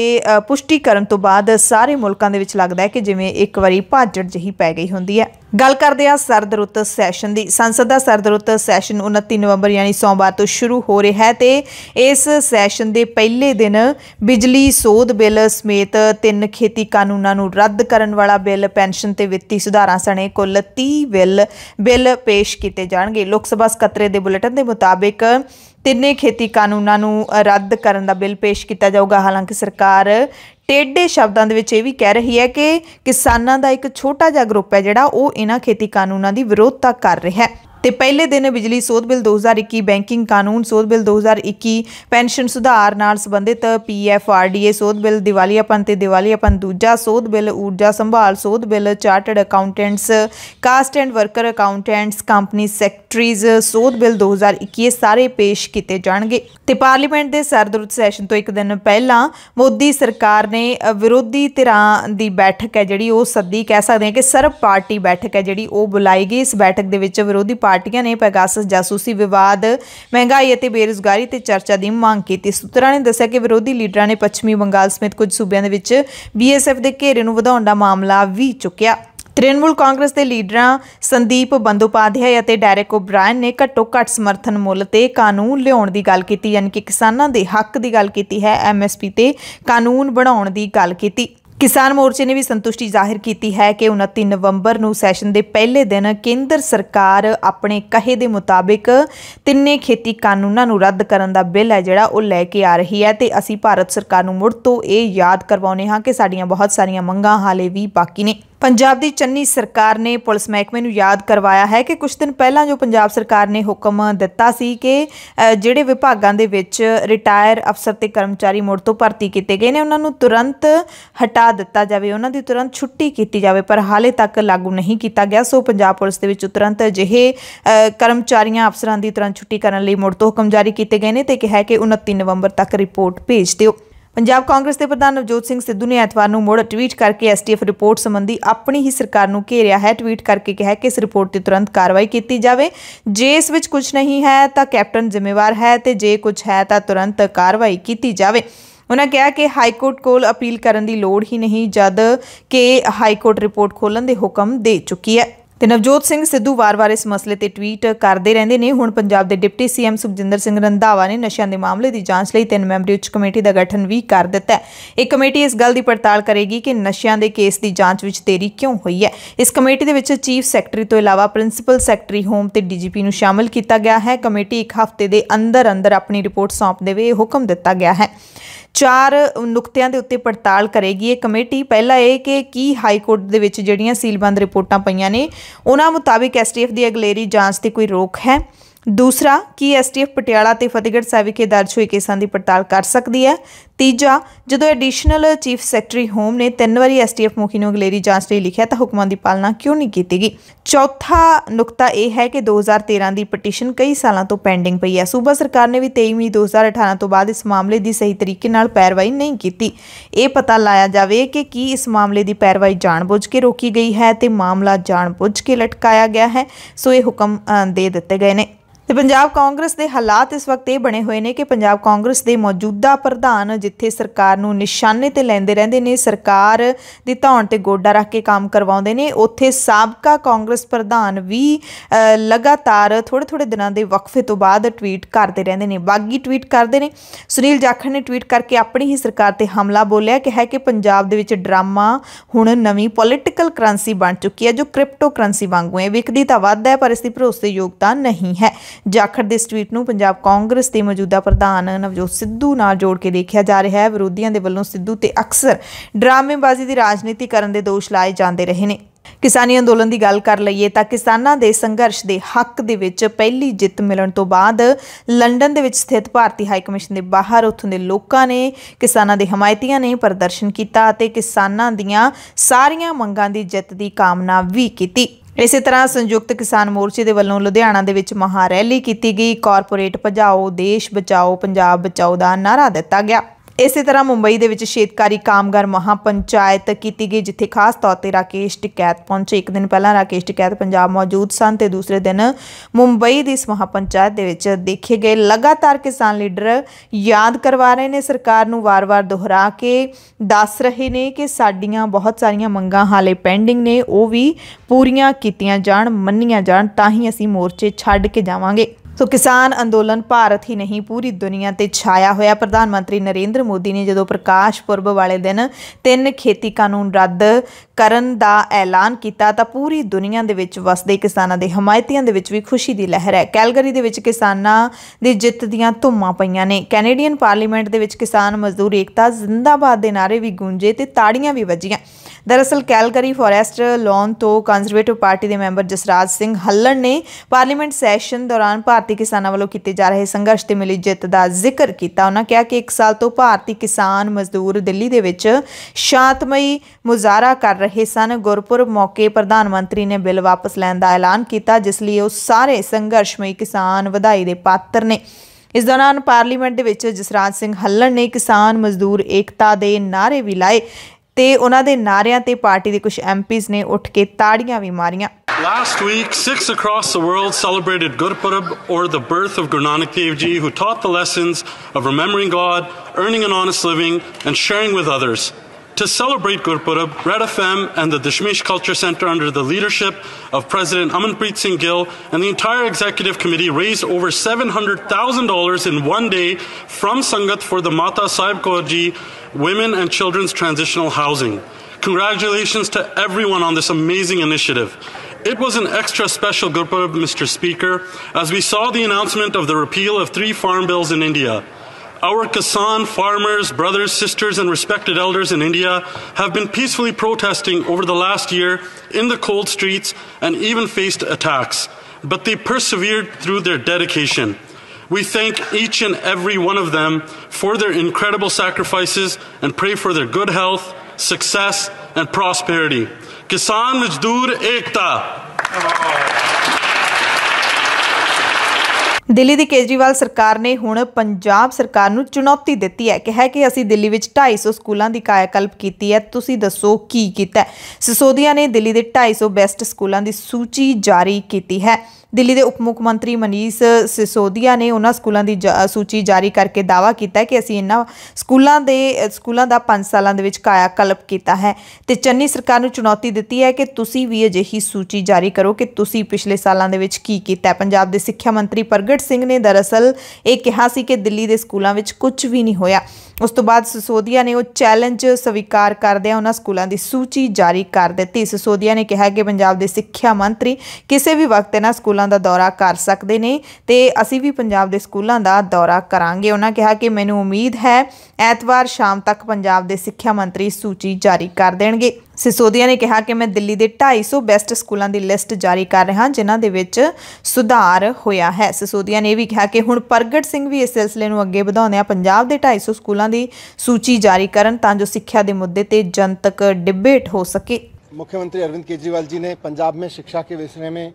[SPEAKER 1] ਪੁਸ਼ਟੀ ਕਰਨ ਤੋਂ ਬਾਅਦ ਸਾਰੇ ਮੁਲਕਾਂ ਦੇ ਵਿੱਚ ਲੱਗਦਾ ਹੈ ਕਿ ਜਿਵੇਂ ਇੱਕ ਵਾਰੀ ਭਾਜੜ ਜਹੀ ਪੈ ਗਈ ਹੁੰਦੀ ਹੈ ਗੱਲ ਕਰਦੇ ਆ ਸਰਦ ਰੁੱਤ ਸੈਸ਼ਨ ਦੀ ਸੰਸਦ ਦਾ ਸਰਦ ਰੁੱਤ ਸੈਸ਼ਨ 29 ਨਵੰਬਰ ਯਾਨੀ ਸੋਮਵਾਰ ਤੋਂ ਸ਼ੁਰੂ ਹੋ ਰਿਹਾ ਹੈ ਤੇ ਇਸ ਸੈਸ਼ਨ ਦੇ ਪਹਿਲੇ ਦਿਨ ਬਿਜਲੀ ਸੋਧ ਬਿੱਲ ਸਮੇਤ ਤਿੰਨ ਖੇਤੀ ਕਾਨੂੰਨਾਂ ਨੂੰ ਰੱਦ ਕਰਨ ਵਾਲਾ ਬਿੱਲ ਪੈਨਸ਼ਨ ਤੇ ਵਿੱਤੀ ਸੁਧਾਰਾਂ ਸਣੇ ਕੁੱਲ 30 ਬਿੱਲ ਬਿੱਲ ਪੇਸ਼ ਕੀਤੇ ਜਾਣਗੇ ਲੋਕ ਸਭਾ ਸਕੱਤਰੇ ਦੇ ਬੁਲੇਟਿਨ ਦੇ ਮੁਤਾਬਿਕ ਤਿੰਨੇ ਖੇਤੀ ਕਾਨੂੰਨਾਂ ਨੂੰ ਰੱਦ ਕਰਨ ਦਾ ਬਿੱਲ ਪੇਸ਼ ਕੀਤਾ ਜਾਊਗਾ ਹਾਲਾਂਕਿ ਸਰਕਾਰ ਟੇਡੇ ਸ਼ਬਦਾਂ ਦੇ ਵਿੱਚ ਇਹ ਵੀ ਕਹਿ ਰਹੀ ਹੈ ਕਿ ਕਿਸਾਨਾਂ ਦਾ ਇੱਕ ਛੋਟਾ ਜਿਹਾ ਗਰੁੱਪ ਹੈ ਜਿਹੜਾ ਉਹ ਇਹਨਾਂ ਖੇਤੀ ਕਾਨੂੰਨਾਂ ਦੀ ਵਿਰੋਧਤਾ ਕਰ ਰਿਹਾ ਹੈ ਤੇ ਪਹਿਲੇ ਦਿਨ ਬਿਜਲੀ ਸੋਧ ਬਿੱਲ 2021 ਬੈਂਕਿੰਗ ਕਾਨੂੰਨ ਸੋਧ ਬਿੱਲ 2021 ਪੈਨਸ਼ਨ ਸੁਧਾਰ ਨਾਲ ਸੰਬੰਧਿਤ ਪੀਐਫਆਰਡੀਏ ਸੋਧ ਬਿੱਲ ਦੀਵਾਲੀਆਪਨ ਤੇ ਦੀਵਾਲੀਆਪਨ ਦੂਜਾ ਸੋਧ ਬਿੱਲ ਊਰਜਾ ਸੰਭਾਲ ਸੋਧ bill chartered accountants cost and worker accountants company secretaries ਸੋਧ ਬਿੱਲ 2021 ਸਾਰੇ ਪੇਸ਼ ਕੀਤੇ ਜਾਣਗੇ ਤੇ ਪਾਰਲੀਮੈਂਟ ਦੇ ਸਰਦਰੁੱਤ ਸੈਸ਼ਨ ਤੋਂ ਇੱਕ ਦਿਨ ਪਹਿਲਾਂ ਮੋਦੀ ਸਰਕਾਰ ਨੇ ਵਿਰੋਧੀ ਧਿਰਾਂ ਦੀ ਬੈਠਕ ਹੈ ਜਿਹੜੀ ਉਹ ਸੱਦੀ ਕਹਿ ਸਕਦੇ ਹਾਂ ਕਿ ਸਰਬ ਪਾਰਟੀ ਬੈਠਕ ਹੈ ਜਿਹੜੀ ਉਹ ਬੁਲਾਈ ਗਈ ਇਸ ਬੈਠਕ ਦੇ ਵਿੱਚ ਵਿਰੋਧੀ ਪਾਰਟੀਆਂ ਨੇ ਪੈਗਾਸਸ ਜਾਸੂਸੀ ਵਿਵਾਦ ਮਹਿੰਗਾਈ ਅਤੇ ਬੇਰੋਜ਼ਗਾਰੀ ਤੇ ਚਰਚਾ ਦੀ ਮੰਗ ਕੀਤੀ ਸੂਤਰਾਂ ਨੇ ਦੱਸਿਆ ਕਿ ਵਿਰੋਧੀ ਲੀਡਰਾਂ ਨੇ ਪੱਛਮੀ ਬੰਗਾਲ ਸਮੇਤ ਕੁਝ ਸੂਬਿਆਂ ਦੇ ਵਿੱਚ ਬੀਐਸਐਫ ਦੇ ਘੇਰੇ ਨੂੰ ਵਧਾਉਣ ਦਾ ਮਾਮਲਾ ਵੀ ਚੁੱਕਿਆ ਤ੍ਰਿਣਮੂਲ ਕਾਂਗਰਸ ਦੇ ਲੀਡਰਾਂ ਸੰਦੀਪ ਬੰਦੋਪਾਧਿਆਇ ਅਤੇ ਡੈਰੇਕ ਓਬਰਾਇਨ ਨੇ ਘੱਟੋ ਘੱਟ ਸਮਰਥਨ ਮੁੱਲ ਤੇ ਕਾਨੂੰਨ ਲਿਆਉਣ ਦੀ ਗੱਲ ਕੀਤੀ ਯਾਨੀ ਕਿ ਕਿਸਾਨਾਂ ਦੇ ਹੱਕ ਦੀ ਗੱਲ ਕੀਤੀ ਹੈ ਐਮਐਸਪੀ ਤੇ ਕਾਨੂੰਨ ਬਣਾਉਣ ਦੀ ਗੱਲ ਕੀਤੀ ਕਿਸਾਨ ਮੋਰਚੇ ਨੇ ਵੀ ਸੰਤੁਸ਼ਟੀ ਜ਼ਾਹਿਰ ਕੀਤੀ ਹੈ ਕਿ 29 ਨਵੰਬਰ ਨੂੰ ਸੈਸ਼ਨ ਦੇ ਪਹਿਲੇ ਦਿਨ ਕੇਂਦਰ ਸਰਕਾਰ ਆਪਣੇ ਕਹੇ ਦੇ ਮੁਤਾਬਿਕ ਤਿੰਨੇ ਖੇਤੀ ਕਾਨੂੰਨਾਂ ਨੂੰ ਰੱਦ ਕਰਨ ਦਾ ਬਿੱਲ ਹੈ ਜਿਹੜਾ ਉਹ ਲੈ ਕੇ ਆ ਰਹੀ ਹੈ ਤੇ ਅਸੀਂ ਭਾਰਤ ਸਰਕਾਰ ਨੂੰ ਮੁੜ ਤੋਂ ਇਹ ਯਾਦ ਕਰਵਾਉਨੇ ਹਾਂ ਕਿ ਸਾਡੀਆਂ ਬਹੁਤ ਸਾਰੀਆਂ ਮੰਗਾਂ ਹਾਲੇ ਵੀ ਬਾਕੀ ਨੇ ਪੰਜਾਬ ਦੀ ਚੰਨੀ ਸਰਕਾਰ ਨੇ ਪੁਲਿਸ ਮਹਿਕਮੇ ਨੂੰ ਯਾਦ ਕਰਵਾਇਆ ਹੈ ਕਿ ਕੁਝ ਦਿਨ ਪਹਿਲਾਂ ਜੋ ਪੰਜਾਬ ਸਰਕਾਰ ਨੇ ਹੁਕਮ ਦਿੱਤਾ ਸੀ ਕਿ ਜਿਹੜੇ ਵਿਭਾਗਾਂ ਦੇ ਵਿੱਚ ਰਿਟਾਇਰ ਅਫਸਰ ਤੇ ਕਰਮਚਾਰੀ ਮੁੜ ਤੋਂ ਭਰਤੀ ਕੀਤੇ ਗਏ ਨੇ ਉਹਨਾਂ ਨੂੰ ਤੁਰੰਤ ਹਟਾ ਦਿੱਤਾ ਜਾਵੇ ਉਹਨਾਂ ਦੀ ਤੁਰੰਤ ਛੁੱਟੀ ਕੀਤੀ ਜਾਵੇ ਪਰ ਹਾਲੇ ਤੱਕ ਲਾਗੂ ਨਹੀਂ ਕੀਤਾ ਗਿਆ ਸੋ ਪੰਜਾਬ ਪੁਲਿਸ ਦੇ ਵਿੱਚ ਤੁਰੰਤ ਅਜਿਹੇ ਕਰਮਚਾਰੀਆਂ ਅਫਸਰਾਂ ਦੀ ਤੁਰੰਤ ਛੁੱਟੀ ਕਰਨ ਲਈ ਮੁੜ ਤੋਂ ਹੁਕਮ ਜਾਰੀ ਕੀਤੇ ਗਏ ਨੇ ਤੇ ਕਿਹਾ ਕਿ 29 ਨਵੰਬਰ ਤੱਕ ਰਿਪੋਰਟ ਭੇਜ ਦਿਓ ਪੰਜਾਬ ਕਾਂਗਰਸ ਦੇ ਪ੍ਰਧਾਨ ਨਵਜੋਤ ਸਿੰਘ ਸਿੱਧੂ ਨੇ ਐਤਵਾਰ ਨੂੰ ਮੋੜ ਟਵੀਟ ਕਰਕੇ ਐਸਟੀਐਫ ਰਿਪੋਰਟ ਸੰਬੰਧੀ ਆਪਣੀ ਹੀ ਸਰਕਾਰ ਨੂੰ ਘੇਰਿਆ ਹੈ ਟਵੀਟ ਕਰਕੇ ਕਿਹਾ ਕਿ ਇਸ ਰਿਪੋਰਟ ਤੇ ਤੁਰੰਤ ਕਾਰਵਾਈ ਕੀਤੀ ਜਾਵੇ ਜੇ ਇਸ ਵਿੱਚ ਕੁਝ ਨਹੀਂ ਹੈ ਤਾਂ ਕੈਪਟਨ ਜ਼ਿੰਮੇਵਾਰ ਹੈ ਤੇ ਜੇ ਕੁਝ ਹੈ ਤਾਂ ਤੁਰੰਤ ਕਾਰਵਾਈ ਕੀਤੀ ਜਾਵੇ ਉਹਨਾਂ ਕਿਹਾ ਕਿ ਹਾਈ ਕੋਰਟ ਕੋਲ ਅਪੀਲ ਕਰਨ ਦੀ ਲੋੜ ਹੀ ਨਹੀਂ ਜਦ ਕਿ ਹਾਈ ਕੋਰਟ ਰਿਪੋਰਟ ਖੋਲਣ ਦੇ ਹੁਕਮ ਦੇ ਚੁੱਕੀ ਹੈ ਤੇ ਨਵਜੋਤ ਸਿੰਘ ਸਿੱਧੂ ਵਾਰ-ਵਾਰ ਇਸ ਮਸਲੇ ਤੇ ਟਵੀਟ ਕਰਦੇ ਰਹਿੰਦੇ ਨੇ ਹੁਣ ਪੰਜਾਬ ਦੇ ਡਿਪਟੀ ਸੀਐਮ ਸੁਖਜਿੰਦਰ ਸਿੰਘ ਰੰਧਾਵਾ ਨੇ ਨਸ਼ਿਆਂ ਦੇ ਮਾਮਲੇ ਦੀ ਜਾਂਚ ਲਈ ਤਿੰਨ ਮੈਂਬਰੀ ਉੱਚ ਕਮੇਟੀ ਦਾ ਗਠਨ ਵੀ ਕਰ ਦਿੱਤਾ ਹੈ ਇਹ ਕਮੇਟੀ ਇਸ ਗੱਲ ਦੀ ਪੜਤਾਲ ਕਰੇਗੀ ਕਿ ਨਸ਼ਿਆਂ ਦੇ ਕੇਸ ਦੀ ਜਾਂਚ ਵਿੱਚ ਦੇਰੀ ਕਿਉਂ ਹੋਈ ਹੈ ਇਸ ਕਮੇਟੀ ਦੇ ਵਿੱਚ ਚੀਫ ਸੈਕਟਰੀ ਤੋਂ ਇਲਾਵਾ ਪ੍ਰਿੰਸੀਪਲ ਸੈਕਟਰੀ ਹੋਮ ਤੇ ਡੀਜੀਪੀ ਨੂੰ ਸ਼ਾਮਲ ਕੀਤਾ ਗਿਆ ਹੈ ਕਮੇਟੀ ਇੱਕ ਹਫ਼ਤੇ ਦੇ ਅੰਦਰ ਅੰਦਰ ਆਪਣੀ ਰਿਪੋਰਟ ਸੌਂਪ ਦੇਵੇ ਇਹ ਹੁਕਮ ਦਿੱਤਾ ਗਿਆ ਹੈ ਚਾਰ ਨੁਕਤਿਆਂ ਦੇ ਉੱਤੇ ਪੜਤਾਲ ਕਰੇਗੀ ਇਹ ਕਮੇਟੀ ਪਹਿਲਾ ਇਹ ਕਿ ਕੀ ਹਾਈ ਕੋਰਟ ਦੇ ਵਿੱਚ ਜਿਹੜੀਆਂ ਸੀਲਬੰਦ ਰਿਪੋਰਟਾਂ ਪਈਆਂ ਨੇ ਉਹਨਾਂ ਮੁਤਾਬਿਕ ਐਸਟੀਐਫ ਦੀ ਅਗਲੇਰੀ ਜਾਂਚ ਤੇ ਕੋਈ ਰੋਕ ਹੈ ਦੂਸਰਾ ਕੀ ਐਸਟੀਐਫ ਪਟਿਆਲਾ ਤੇ ਫਤਿਹਗੜ੍ਹ ਸਾਹਿਬ ਵਿਖੇ ਦਰਜ ਹੋਏ ਕੇਸਾਂ ਦੀ ਪੜਤਾਲ ਕਰ ਸਕਦੀ ਹੈ ਤੀਜਾ ਜਦੋਂ ਐਡੀਸ਼ਨਲ ਚੀਫ ਸੈਕਟਰੀ ਹੋਮ ਨੇ ਤਿੰਨ ਵਾਰੀ ਐਸਟੀਐਫ ਮੁਖੀ ਨੂੰ ਅਗਲੇਰੀ ਜਾਂਚ ਲਈ ਲਿਖਿਆ ਤਾਂ ਹੁਕਮਾਂ ਦੀ ਪਾਲਣਾ ਕਿਉਂ ਨਹੀਂ ਕੀਤੀ ਗਈ ਚੌਥਾ ਨੁਕਤਾ ਇਹ ਹੈ ਕਿ 2013 ਦੀ ਪਟੀਸ਼ਨ ਕਈ ਸਾਲਾਂ ਤੋਂ ਪੈਂਡਿੰਗ ਪਈ ਹੈ ਸੂਬਾ ਸਰਕਾਰ ਨੇ ਵੀ 23 ਮਈ 2018 ਤੋਂ ਬਾਅਦ ਇਸ ਮਾਮਲੇ ਦੀ ਸਹੀ ਤਰੀਕੇ ਨਾਲ ਪੈਰਵਾਈ ਨਹੀਂ ਕੀਤੀ ਇਹ ਪਤਾ ਲਾਇਆ ਜਾਵੇ ਕਿ ਕੀ ਇਸ ਮਾਮਲੇ ਦੀ ਪੈਰਵਾਈ ਜਾਣਬੁੱਝ ਕੇ ਰੋਕੀ ਗਈ ਹੈ ਤੇ ਮਾਮਲਾ ਜਾਣਬੁੱਝ ਕੇ ਲਟਕਾਇਆ ਗਿਆ ਹੈ ਸੋ ਇਹ ਹੁਕਮ ਦੇ ਦਿੱਤੇ ਗਏ ਨੇ ਤੇ ਪੰਜਾਬ ਕਾਂਗਰਸ ਦੇ ਹਾਲਾਤ ਇਸ ਵਕਤ ਇਹ ਬਣੇ ਹੋਏ ਨੇ ਕਿ ਪੰਜਾਬ ਕਾਂਗਰਸ ਦੇ ਮੌਜੂਦਾ ਪ੍ਰਧਾਨ ਜਿੱਥੇ ਸਰਕਾਰ ਨੂੰ ਨਿਸ਼ਾਨੇ ਤੇ ਲੈਂਦੇ ਰਹਿੰਦੇ ਨੇ ਸਰਕਾਰ ਦੀ ਧੌਣ ਤੇ ਗੋਡਾ ਰੱਖ ਕੇ ਕੰਮ ਕਰਵਾਉਂਦੇ ਨੇ ਉੱਥੇ ਸਾਬਕਾ ਕਾਂਗਰਸ ਪ੍ਰਧਾਨ ਵੀ ਲਗਾਤਾਰ ਥੋੜੇ ਥੋੜੇ ਦਿਨਾਂ ਦੇ ਵਕਫੇ ਤੋਂ ਬਾਅਦ ਟਵੀਟ ਕਰਦੇ ਰਹਿੰਦੇ ਨੇ ਬਾਗੀ ਟਵੀਟ ਕਰਦੇ ਨੇ ਸੁਨੀਲ ਜਾਖੜ ਨੇ ਟਵੀਟ ਕਰਕੇ ਆਪਣੀ ਹੀ ਸਰਕਾਰ ਤੇ ਹਮਲਾ ਬੋਲਿਆ ਕਿ ਹੈ ਕਿ ਪੰਜਾਬ ਦੇ ਵਿੱਚ ਡਰਾਮਾ ਹੁਣ ਨਵੀਂ ਪੋਲਿਟੀਕਲ ਕਰੰਸੀ ਬਣ ਚੁੱਕੀ ਹੈ ਜੋ ਕ੍ਰਿਪਟੋ ਕਰੰਸੀ ਵਾਂਗੂ ਹੈ ਵਿਕਦੀ ਤਾਂ ਵੱਧ ਹੈ ਪਰ ਇਸ ਦੀ ਭਰੋਸੇਯੋਗਤਾ ਨਹੀਂ ਹੈ ਜਾਖੜ ਦੇ ਇਸ ਟਵੀਟ ਨੂੰ ਪੰਜਾਬ ਕਾਂਗਰਸ ਦੇ ਮੌਜੂਦਾ ਪ੍ਰਧਾਨ ਨਵਜੋਤ ਸਿੱਧੂ ਨਾਲ ਜੋੜ ਕੇ ਦੇਖਿਆ ਜਾ ਰਿਹਾ ਹੈ ਵਿਰੋਧੀਆਂ ਦੇ ਵੱਲੋਂ ਸਿੱਧੂ ਤੇ ਅਕਸਰ ਡਰਾਮੇਬਾਜ਼ੀ ਦੀ ਰਾਜਨੀਤੀ ਕਰਨ ਦੇ ਦੋਸ਼ ਲਾਏ ਜਾਂਦੇ ਰਹੇ ਨੇ ਕਿਸਾਨੀ ਅੰਦੋਲਨ ਦੀ ਗੱਲ ਕਰ ਲਈਏ ਤਾਂ ਕਿਸਾਨਾਂ ਦੇ ਸੰਘਰਸ਼ ਦੇ ਹੱਕ ਦੇ ਵਿੱਚ ਪਹਿਲੀ ਜਿੱਤ ਮਿਲਣ ਤੋਂ ਬਾਅਦ ਲੰਡਨ ਦੇ ਵਿੱਚ ਸਥਿਤ ਭਾਰਤੀ ਹਾਈ ਕਮਿਸ਼ਨ ਦੇ ਬਾਹਰ ਉੱਥੋਂ ਦੇ ਲੋਕਾਂ ਨੇ ਕਿਸਾਨਾਂ ਦੇ ਹਮਾਇਤੀਆਂ ਨੇ ਪ੍ਰਦਰਸ਼ਨ ਕੀਤਾ ਅਤੇ ਕਿਸਾਨਾਂ ਦੀਆਂ ਸਾਰੀਆਂ ਮੰਗਾਂ ਦੀ ਜਿੱਤ ਦੀ ਕਾਮਨਾ ਵੀ ਕੀਤੀ ਇਸੇ ਤਰ੍ਹਾਂ ਸੰਯੁਕਤ ਕਿਸਾਨ ਮੋਰਚੇ ਦੇ ਵੱਲੋਂ ਲੁਧਿਆਣਾ ਦੇ ਵਿੱਚ ਮਹਾਰੈਲੀ ਰੈਲੀ ਕੀਤੀ ਗਈ ਕਾਰਪੋਰੇਟ ਭਜਾਓ ਦੇਸ਼ ਬਚਾਓ ਪੰਜਾਬ ਬਚਾਓ ਦਾ ਨਾਰਾ ਦਿੱਤਾ ਗਿਆ ਇਸੇ ਤਰ੍ਹਾਂ ਮੁੰਬਈ ਦੇ ਵਿੱਚ ਸ਼ੇਤਕਾਰੀ ਕਾਮਗਰ ਮਹਾਪੰਚਾਇਤ ਕੀਤੀ ਗਈ ਜਿੱਥੇ ਖਾਸ ਤੌਰ ਤੇ ਰਾਕੇਸ਼ ਟਿਕੈਤ ਪਹੁੰਚੇ ਇੱਕ ਦਿਨ ਪਹਿਲਾਂ ਰਾਕੇਸ਼ ਟਿਕੈਤ ਪੰਜਾਬ ਮੌਜੂਦ ਸਨ ਤੇ ਦੂਸਰੇ ਦਿਨ ਮੁੰਬਈ ਦੀ ਇਸ ਮਹਾਪੰਚਾਇਤ ਦੇ ਵਿੱਚ ਦੇਖੇ ਗਏ ਲਗਾਤਾਰ ਕਿਸਾਨ ਲੀਡਰ ਯਾਦ ਕਰਵਾ ਰਹੇ ਨੇ ਸਰਕਾਰ ਨੂੰ ਵਾਰ-ਵਾਰ ਦੁਹਰਾ ਕੇ ਦੱਸ ਰਹੇ ਨੇ ਕਿ ਸਾਡੀਆਂ ਬਹੁਤ ਸਾਰੀਆਂ ਮੰਗਾਂ ਹਾਲੇ ਪੈਂਡਿੰਗ ਨੇ ਉਹ ਵੀ ਪੂਰੀਆਂ ਕੀਤੀਆਂ ਜਾਣ ਮੰਨੀਆਂ ਜਾਣ ਤਾਂ ਹੀ ਅਸੀਂ ਮੋਰਚੇ ਛੱਡ ਕੇ ਜਾਵਾਂਗੇ ਸੋ ਕਿਸਾਨ ਅੰਦੋਲਨ ਭਾਰਤ ਹੀ ਨਹੀਂ ਪੂਰੀ ਦੁਨੀਆ ਤੇ ਛਾਇਆ ਹੋਇਆ ਪ੍ਰਧਾਨ ਮੰਤਰੀ ਨਰਿੰਦਰ ਮੋਦੀ ਨੇ ਜਦੋਂ ਪ੍ਰਕਾਸ਼ ਪੁਰਬ ਵਾਲੇ ਦਿਨ ਤਿੰਨ ਖੇਤੀ ਕਾਨੂੰਨ ਰੱਦ ਕਰਨ ਦਾ ਐਲਾਨ ਕੀਤਾ ਤਾਂ ਪੂਰੀ ਦੁਨੀਆ ਦੇ ਵਿੱਚ ਵਸਦੇ ਕਿਸਾਨਾਂ ਦੇ ਹਮਾਇਤੀਆਂ ਦੇ ਵਿੱਚ ਵੀ ਖੁਸ਼ੀ ਦੀ ਲਹਿਰ ਹੈ ਕੈਲਗਰੀ ਦੇ ਵਿੱਚ ਕਿਸਾਨਾਂ ਦੀ ਜਿੱਤ ਦੀਆਂ ਧੁੰਮਾਂ ਪਈਆਂ ਨੇ ਕੈਨੇਡੀਅਨ ਪਾਰਲੀਮੈਂਟ ਦੇ ਵਿੱਚ ਕਿਸਾਨ ਮਜ਼ਦੂਰ ਏਕਤਾ ਜ਼ਿੰਦਾਬਾਦ ਦੇ ਨਾਰੇ ਵੀ ਗੂੰਜੇ ਤੇ ਤਾੜੀਆਂ ਵੀ ਵੱਜੀਆਂ ਦਰਅਸਲ ਕੈਲਗਰੀ ਫੋਰੈਸਟ ਲੌਨ ਤੋਂ ਕੰਜ਼ਰਵੇਟਿਵ ਪਾਰਟੀ ਦੇ ਮੈਂਬਰ ਜਸਰਾਜ ਸਿੰਘ ਹੱਲਣ ਨੇ ਪਾਰਲੀਮੈਂਟ ਸੈਸ਼ਨ ਦੌਰਾਨ ਭਾਰਤੀ ਕਿਸਾਨਾਂ ਵੱਲੋਂ ਕੀਤੇ ਜਾ ਰਹੇ ਸੰਘਰਸ਼ ਤੇ ਮਿਲੀ ਜਿੱਤ ਦਾ ਜ਼ਿਕਰ ਕੀਤਾ ਉਹਨਾਂ ਕਿਹਾ ਕਿ 1 ਸਾਲ ਤੋਂ ਭਾਰਤੀ ਕਿਸਾਨ ਮਜ਼ਦੂਰ ਦਿੱਲੀ ਦੇ ਵਿੱਚ ਸ਼ਾਂਤਮਈ ਮੁਜ਼ਾਹਰਾ ਕਰ ਰਹੇ ਸਨ ਗੁਰਪੁਰ ਮੌਕੇ ਪ੍ਰਧਾਨ ਮੰਤਰੀ ਨੇ ਬਿੱਲ ਵਾਪਸ ਲੈਣ ਦਾ ਐਲਾਨ ਕੀਤਾ ਜਿਸ ਲਈ ਉਹ ਸਾਰੇ ਸੰਘਰਸ਼ਮਈ ਕਿਸਾਨ ਵਧਾਈ ਦੇ ਪਾਤਰ ਨੇ ਇਸ ਦੌਰਾਨ ਪਾਰਲੀਮੈਂਟ ਦੇ ਵਿੱਚ ਜਸਰਾਜ ਸਿੰਘ ਹੱਲਣ ਨੇ ਕਿਸਾਨ ਮਜ਼ਦੂਰ ਏਕਤਾ ਦੇ ਨਾਅਰੇ ਵੀ ਲਾਏ Last
[SPEAKER 2] week, six across the world celebrated Gurpurab, or the birth of Guru Nanak Dev Ji, who taught the lessons of remembering God, earning an honest living, and sharing with others. To celebrate Gurpurab, Red FM and the Dishmish Culture Center under the leadership of President Amanpreet Singh Gill and the entire executive committee raised over $700,000 in one day from Sangat for the Mata Sahib Kaurji Women and Children's Transitional Housing. Congratulations to everyone on this amazing initiative. It was an extra special Gurpurab, Mr. Speaker, as we saw the announcement of the repeal of three farm bills in India. Our Kisan farmers, brothers, sisters, and respected elders in India have been peacefully protesting over the last year in the cold streets and even faced attacks, but they persevered through their dedication. We thank each and every one of them for their incredible sacrifices and pray for their good health, success, and prosperity. Kisan Mazdoor Ekta!
[SPEAKER 1] Delhi ਦੀ ਕੇਜਰੀਵਾਲ ਸਰਕਾਰ ਨੇ ਹੁਣ ਪੰਜਾਬ ਸਰਕਾਰ ਨੂੰ ਚੁਣੌਤੀ ਦਿੱਤੀ ਹੈ ਕਿ ਹੈ ਕਿ ਅਸੀਂ ਦਿੱਲੀ ਵਿੱਚ 250 ਸਕੂਲਾਂ ਦੀ ਕਾਇਆਕਲਪ ਕੀਤੀ ਹੈ ਤੁਸੀਂ ਦੱਸੋ ਕੀ ਕੀਤਾ ਸਿਸੋਦੀਆ ਨੇ ਦਿੱਲੀ ਦੇ 250 ਬੈਸਟ ਸਕੂਲਾਂ ਦੀ ਸੂਚੀ ਜਾਰੀ ਕੀਤੀ ਹੈ ਦਿੱਲੀ ਦੇ ਉਪ ਮੁੱਖ ਮੰਤਰੀ ਮਨੀਸ਼ ਸਿਸੋਦੀਆ ਨੇ ਉਹਨਾਂ ਸਕੂਲਾਂ ਦੀ ਸੂਚੀ ਜਾਰੀ ਕਰਕੇ ਦਾਵਾ ਕੀਤਾ ਕਿ ਅਸੀਂ ਇਹਨਾਂ ਸਕੂਲਾਂ ਦੇ ਸਕੂਲਾਂ ਦਾ 5 ਸਾਲਾਂ ਦੇ ਵਿੱਚ ਕਾਇਆ ਕਲਪ ਕੀਤਾ ਹੈ ਤੇ ਚੰਨੀ ਸਰਕਾਰ ਨੂੰ ਚੁਣੌਤੀ ਦਿੱਤੀ ਹੈ ਕਿ ਤੁਸੀਂ ਵੀ ਅਜਿਹੀ ਸੂਚੀ ਜਾਰੀ ਕਰੋ ਕਿ ਤੁਸੀਂ ਪਿਛਲੇ ਸਾਲਾਂ ਦੇ ਵਿੱਚ ਕੀ ਕੀਤਾ ਪੰਜਾਬ ਦੇ ਸਿੱਖਿਆ ਮੰਤਰੀ ਪ੍ਰਗਟ ਸਿੰਘ ਨੇ ਦਰਅਸਲ ਇਹ ਕਿਹਾ ਸੀ ਕਿ ਦਿੱਲੀ ਦੇ ਸਕੂਲਾਂ ਵਿੱਚ ਕੁਝ ਵੀ ਨਹੀਂ ਹੋਇਆ ਉਸ ਤੋਂ ਬਾਅਦ ਸਿਸੋਦੀਆ ਨੇ ਉਹ ਚੈਲੰਜ ਸਵੀਕਾਰ ਕਰਦੇ ਆ ਉਹਨਾਂ ਸਕੂਲਾਂ ਦੀ ਸੂਚੀ ਜਾਰੀ ਕਰ ਦਿੱਤੀ ਸਿਸੋਦੀਆ ਨੇ ਕਿਹਾ ਕਿ ਪੰਜਾਬ ਦੇ ਸਿੱਖਿਆ ਮੰਤਰੀ ਕਿਸੇ ਵੀ ਵਕਤ ਇਹਨਾਂ ਸਕੂਲਾਂ ਸਕੂਲਾਂ ਦਾ ਦੌਰਾ ਕਰ ਸਕਦੇ ਨੇ ਤੇ ਅਸੀਂ ਵੀ ਪੰਜਾਬ ਦੇ ਸਕੂਲਾਂ ਦਾ ਦੌਰਾ ਕਰਾਂਗੇ ਉਹਨਾਂ ਕਿਹਾ ਕਿ ਮੈਨੂੰ ਉਮੀਦ ਹੈ ਐਤਵਾਰ ਸ਼ਾਮ ਤੱਕ ਪੰਜਾਬ ਦੇ ਸਿੱਖਿਆ ਮੰਤਰੀ ਸੂਚੀ ਜਾਰੀ ਕਰ ਦੇਣਗੇ ਸਿਸੋਦੀਆ ਨੇ ਕਿਹਾ ਕਿ ਮੈਂ ਦਿੱਲੀ ਦੇ 250 ਬੈਸਟ ਸਕੂਲਾਂ ਦੀ ਲਿਸਟ ਜਾਰੀ ਕਰ ਰਿਹਾ ਜਿਨ੍ਹਾਂ ਦੇ ਵਿੱਚ ਸੁਧਾਰ ਹੋਇਆ ਹੈ ਸਿਸੋਦੀਆ ਨੇ ਵੀ ਕਿਹਾ ਕਿ ਹੁਣ ਪ੍ਰਗਟ ਸਿੰਘ ਵੀ ਇਸ ਸਿਲਸਿਲੇ ਨੂੰ ਅੱਗੇ ਵਧਾਉਂਦੇ ਆ ਪੰਜਾਬ ਦੇ 250 ਸਕੂਲਾਂ ਦੀ ਸੂਚੀ ਜਾਰੀ ਕਰਨ ਤਾਂ ਜੋ ਸਿੱਖਿਆ ਦੇ ਮੁੱਦੇ ਤੇ ਜਨਤਕ ਡਿਬੇਟ ਹੋ ਸਕੇ
[SPEAKER 3] ਮੁੱਖ ਮੰਤਰੀ ਅਰਵਿੰਦ ਕੇਜਰੀਵਾਲ ਜੀ ਨੇ ਪੰਜਾਬ ਵਿੱਚ ਸਿੱਖਿਆ ਕੇ ਵਿਸ਼ੇ ਵਿੱਚ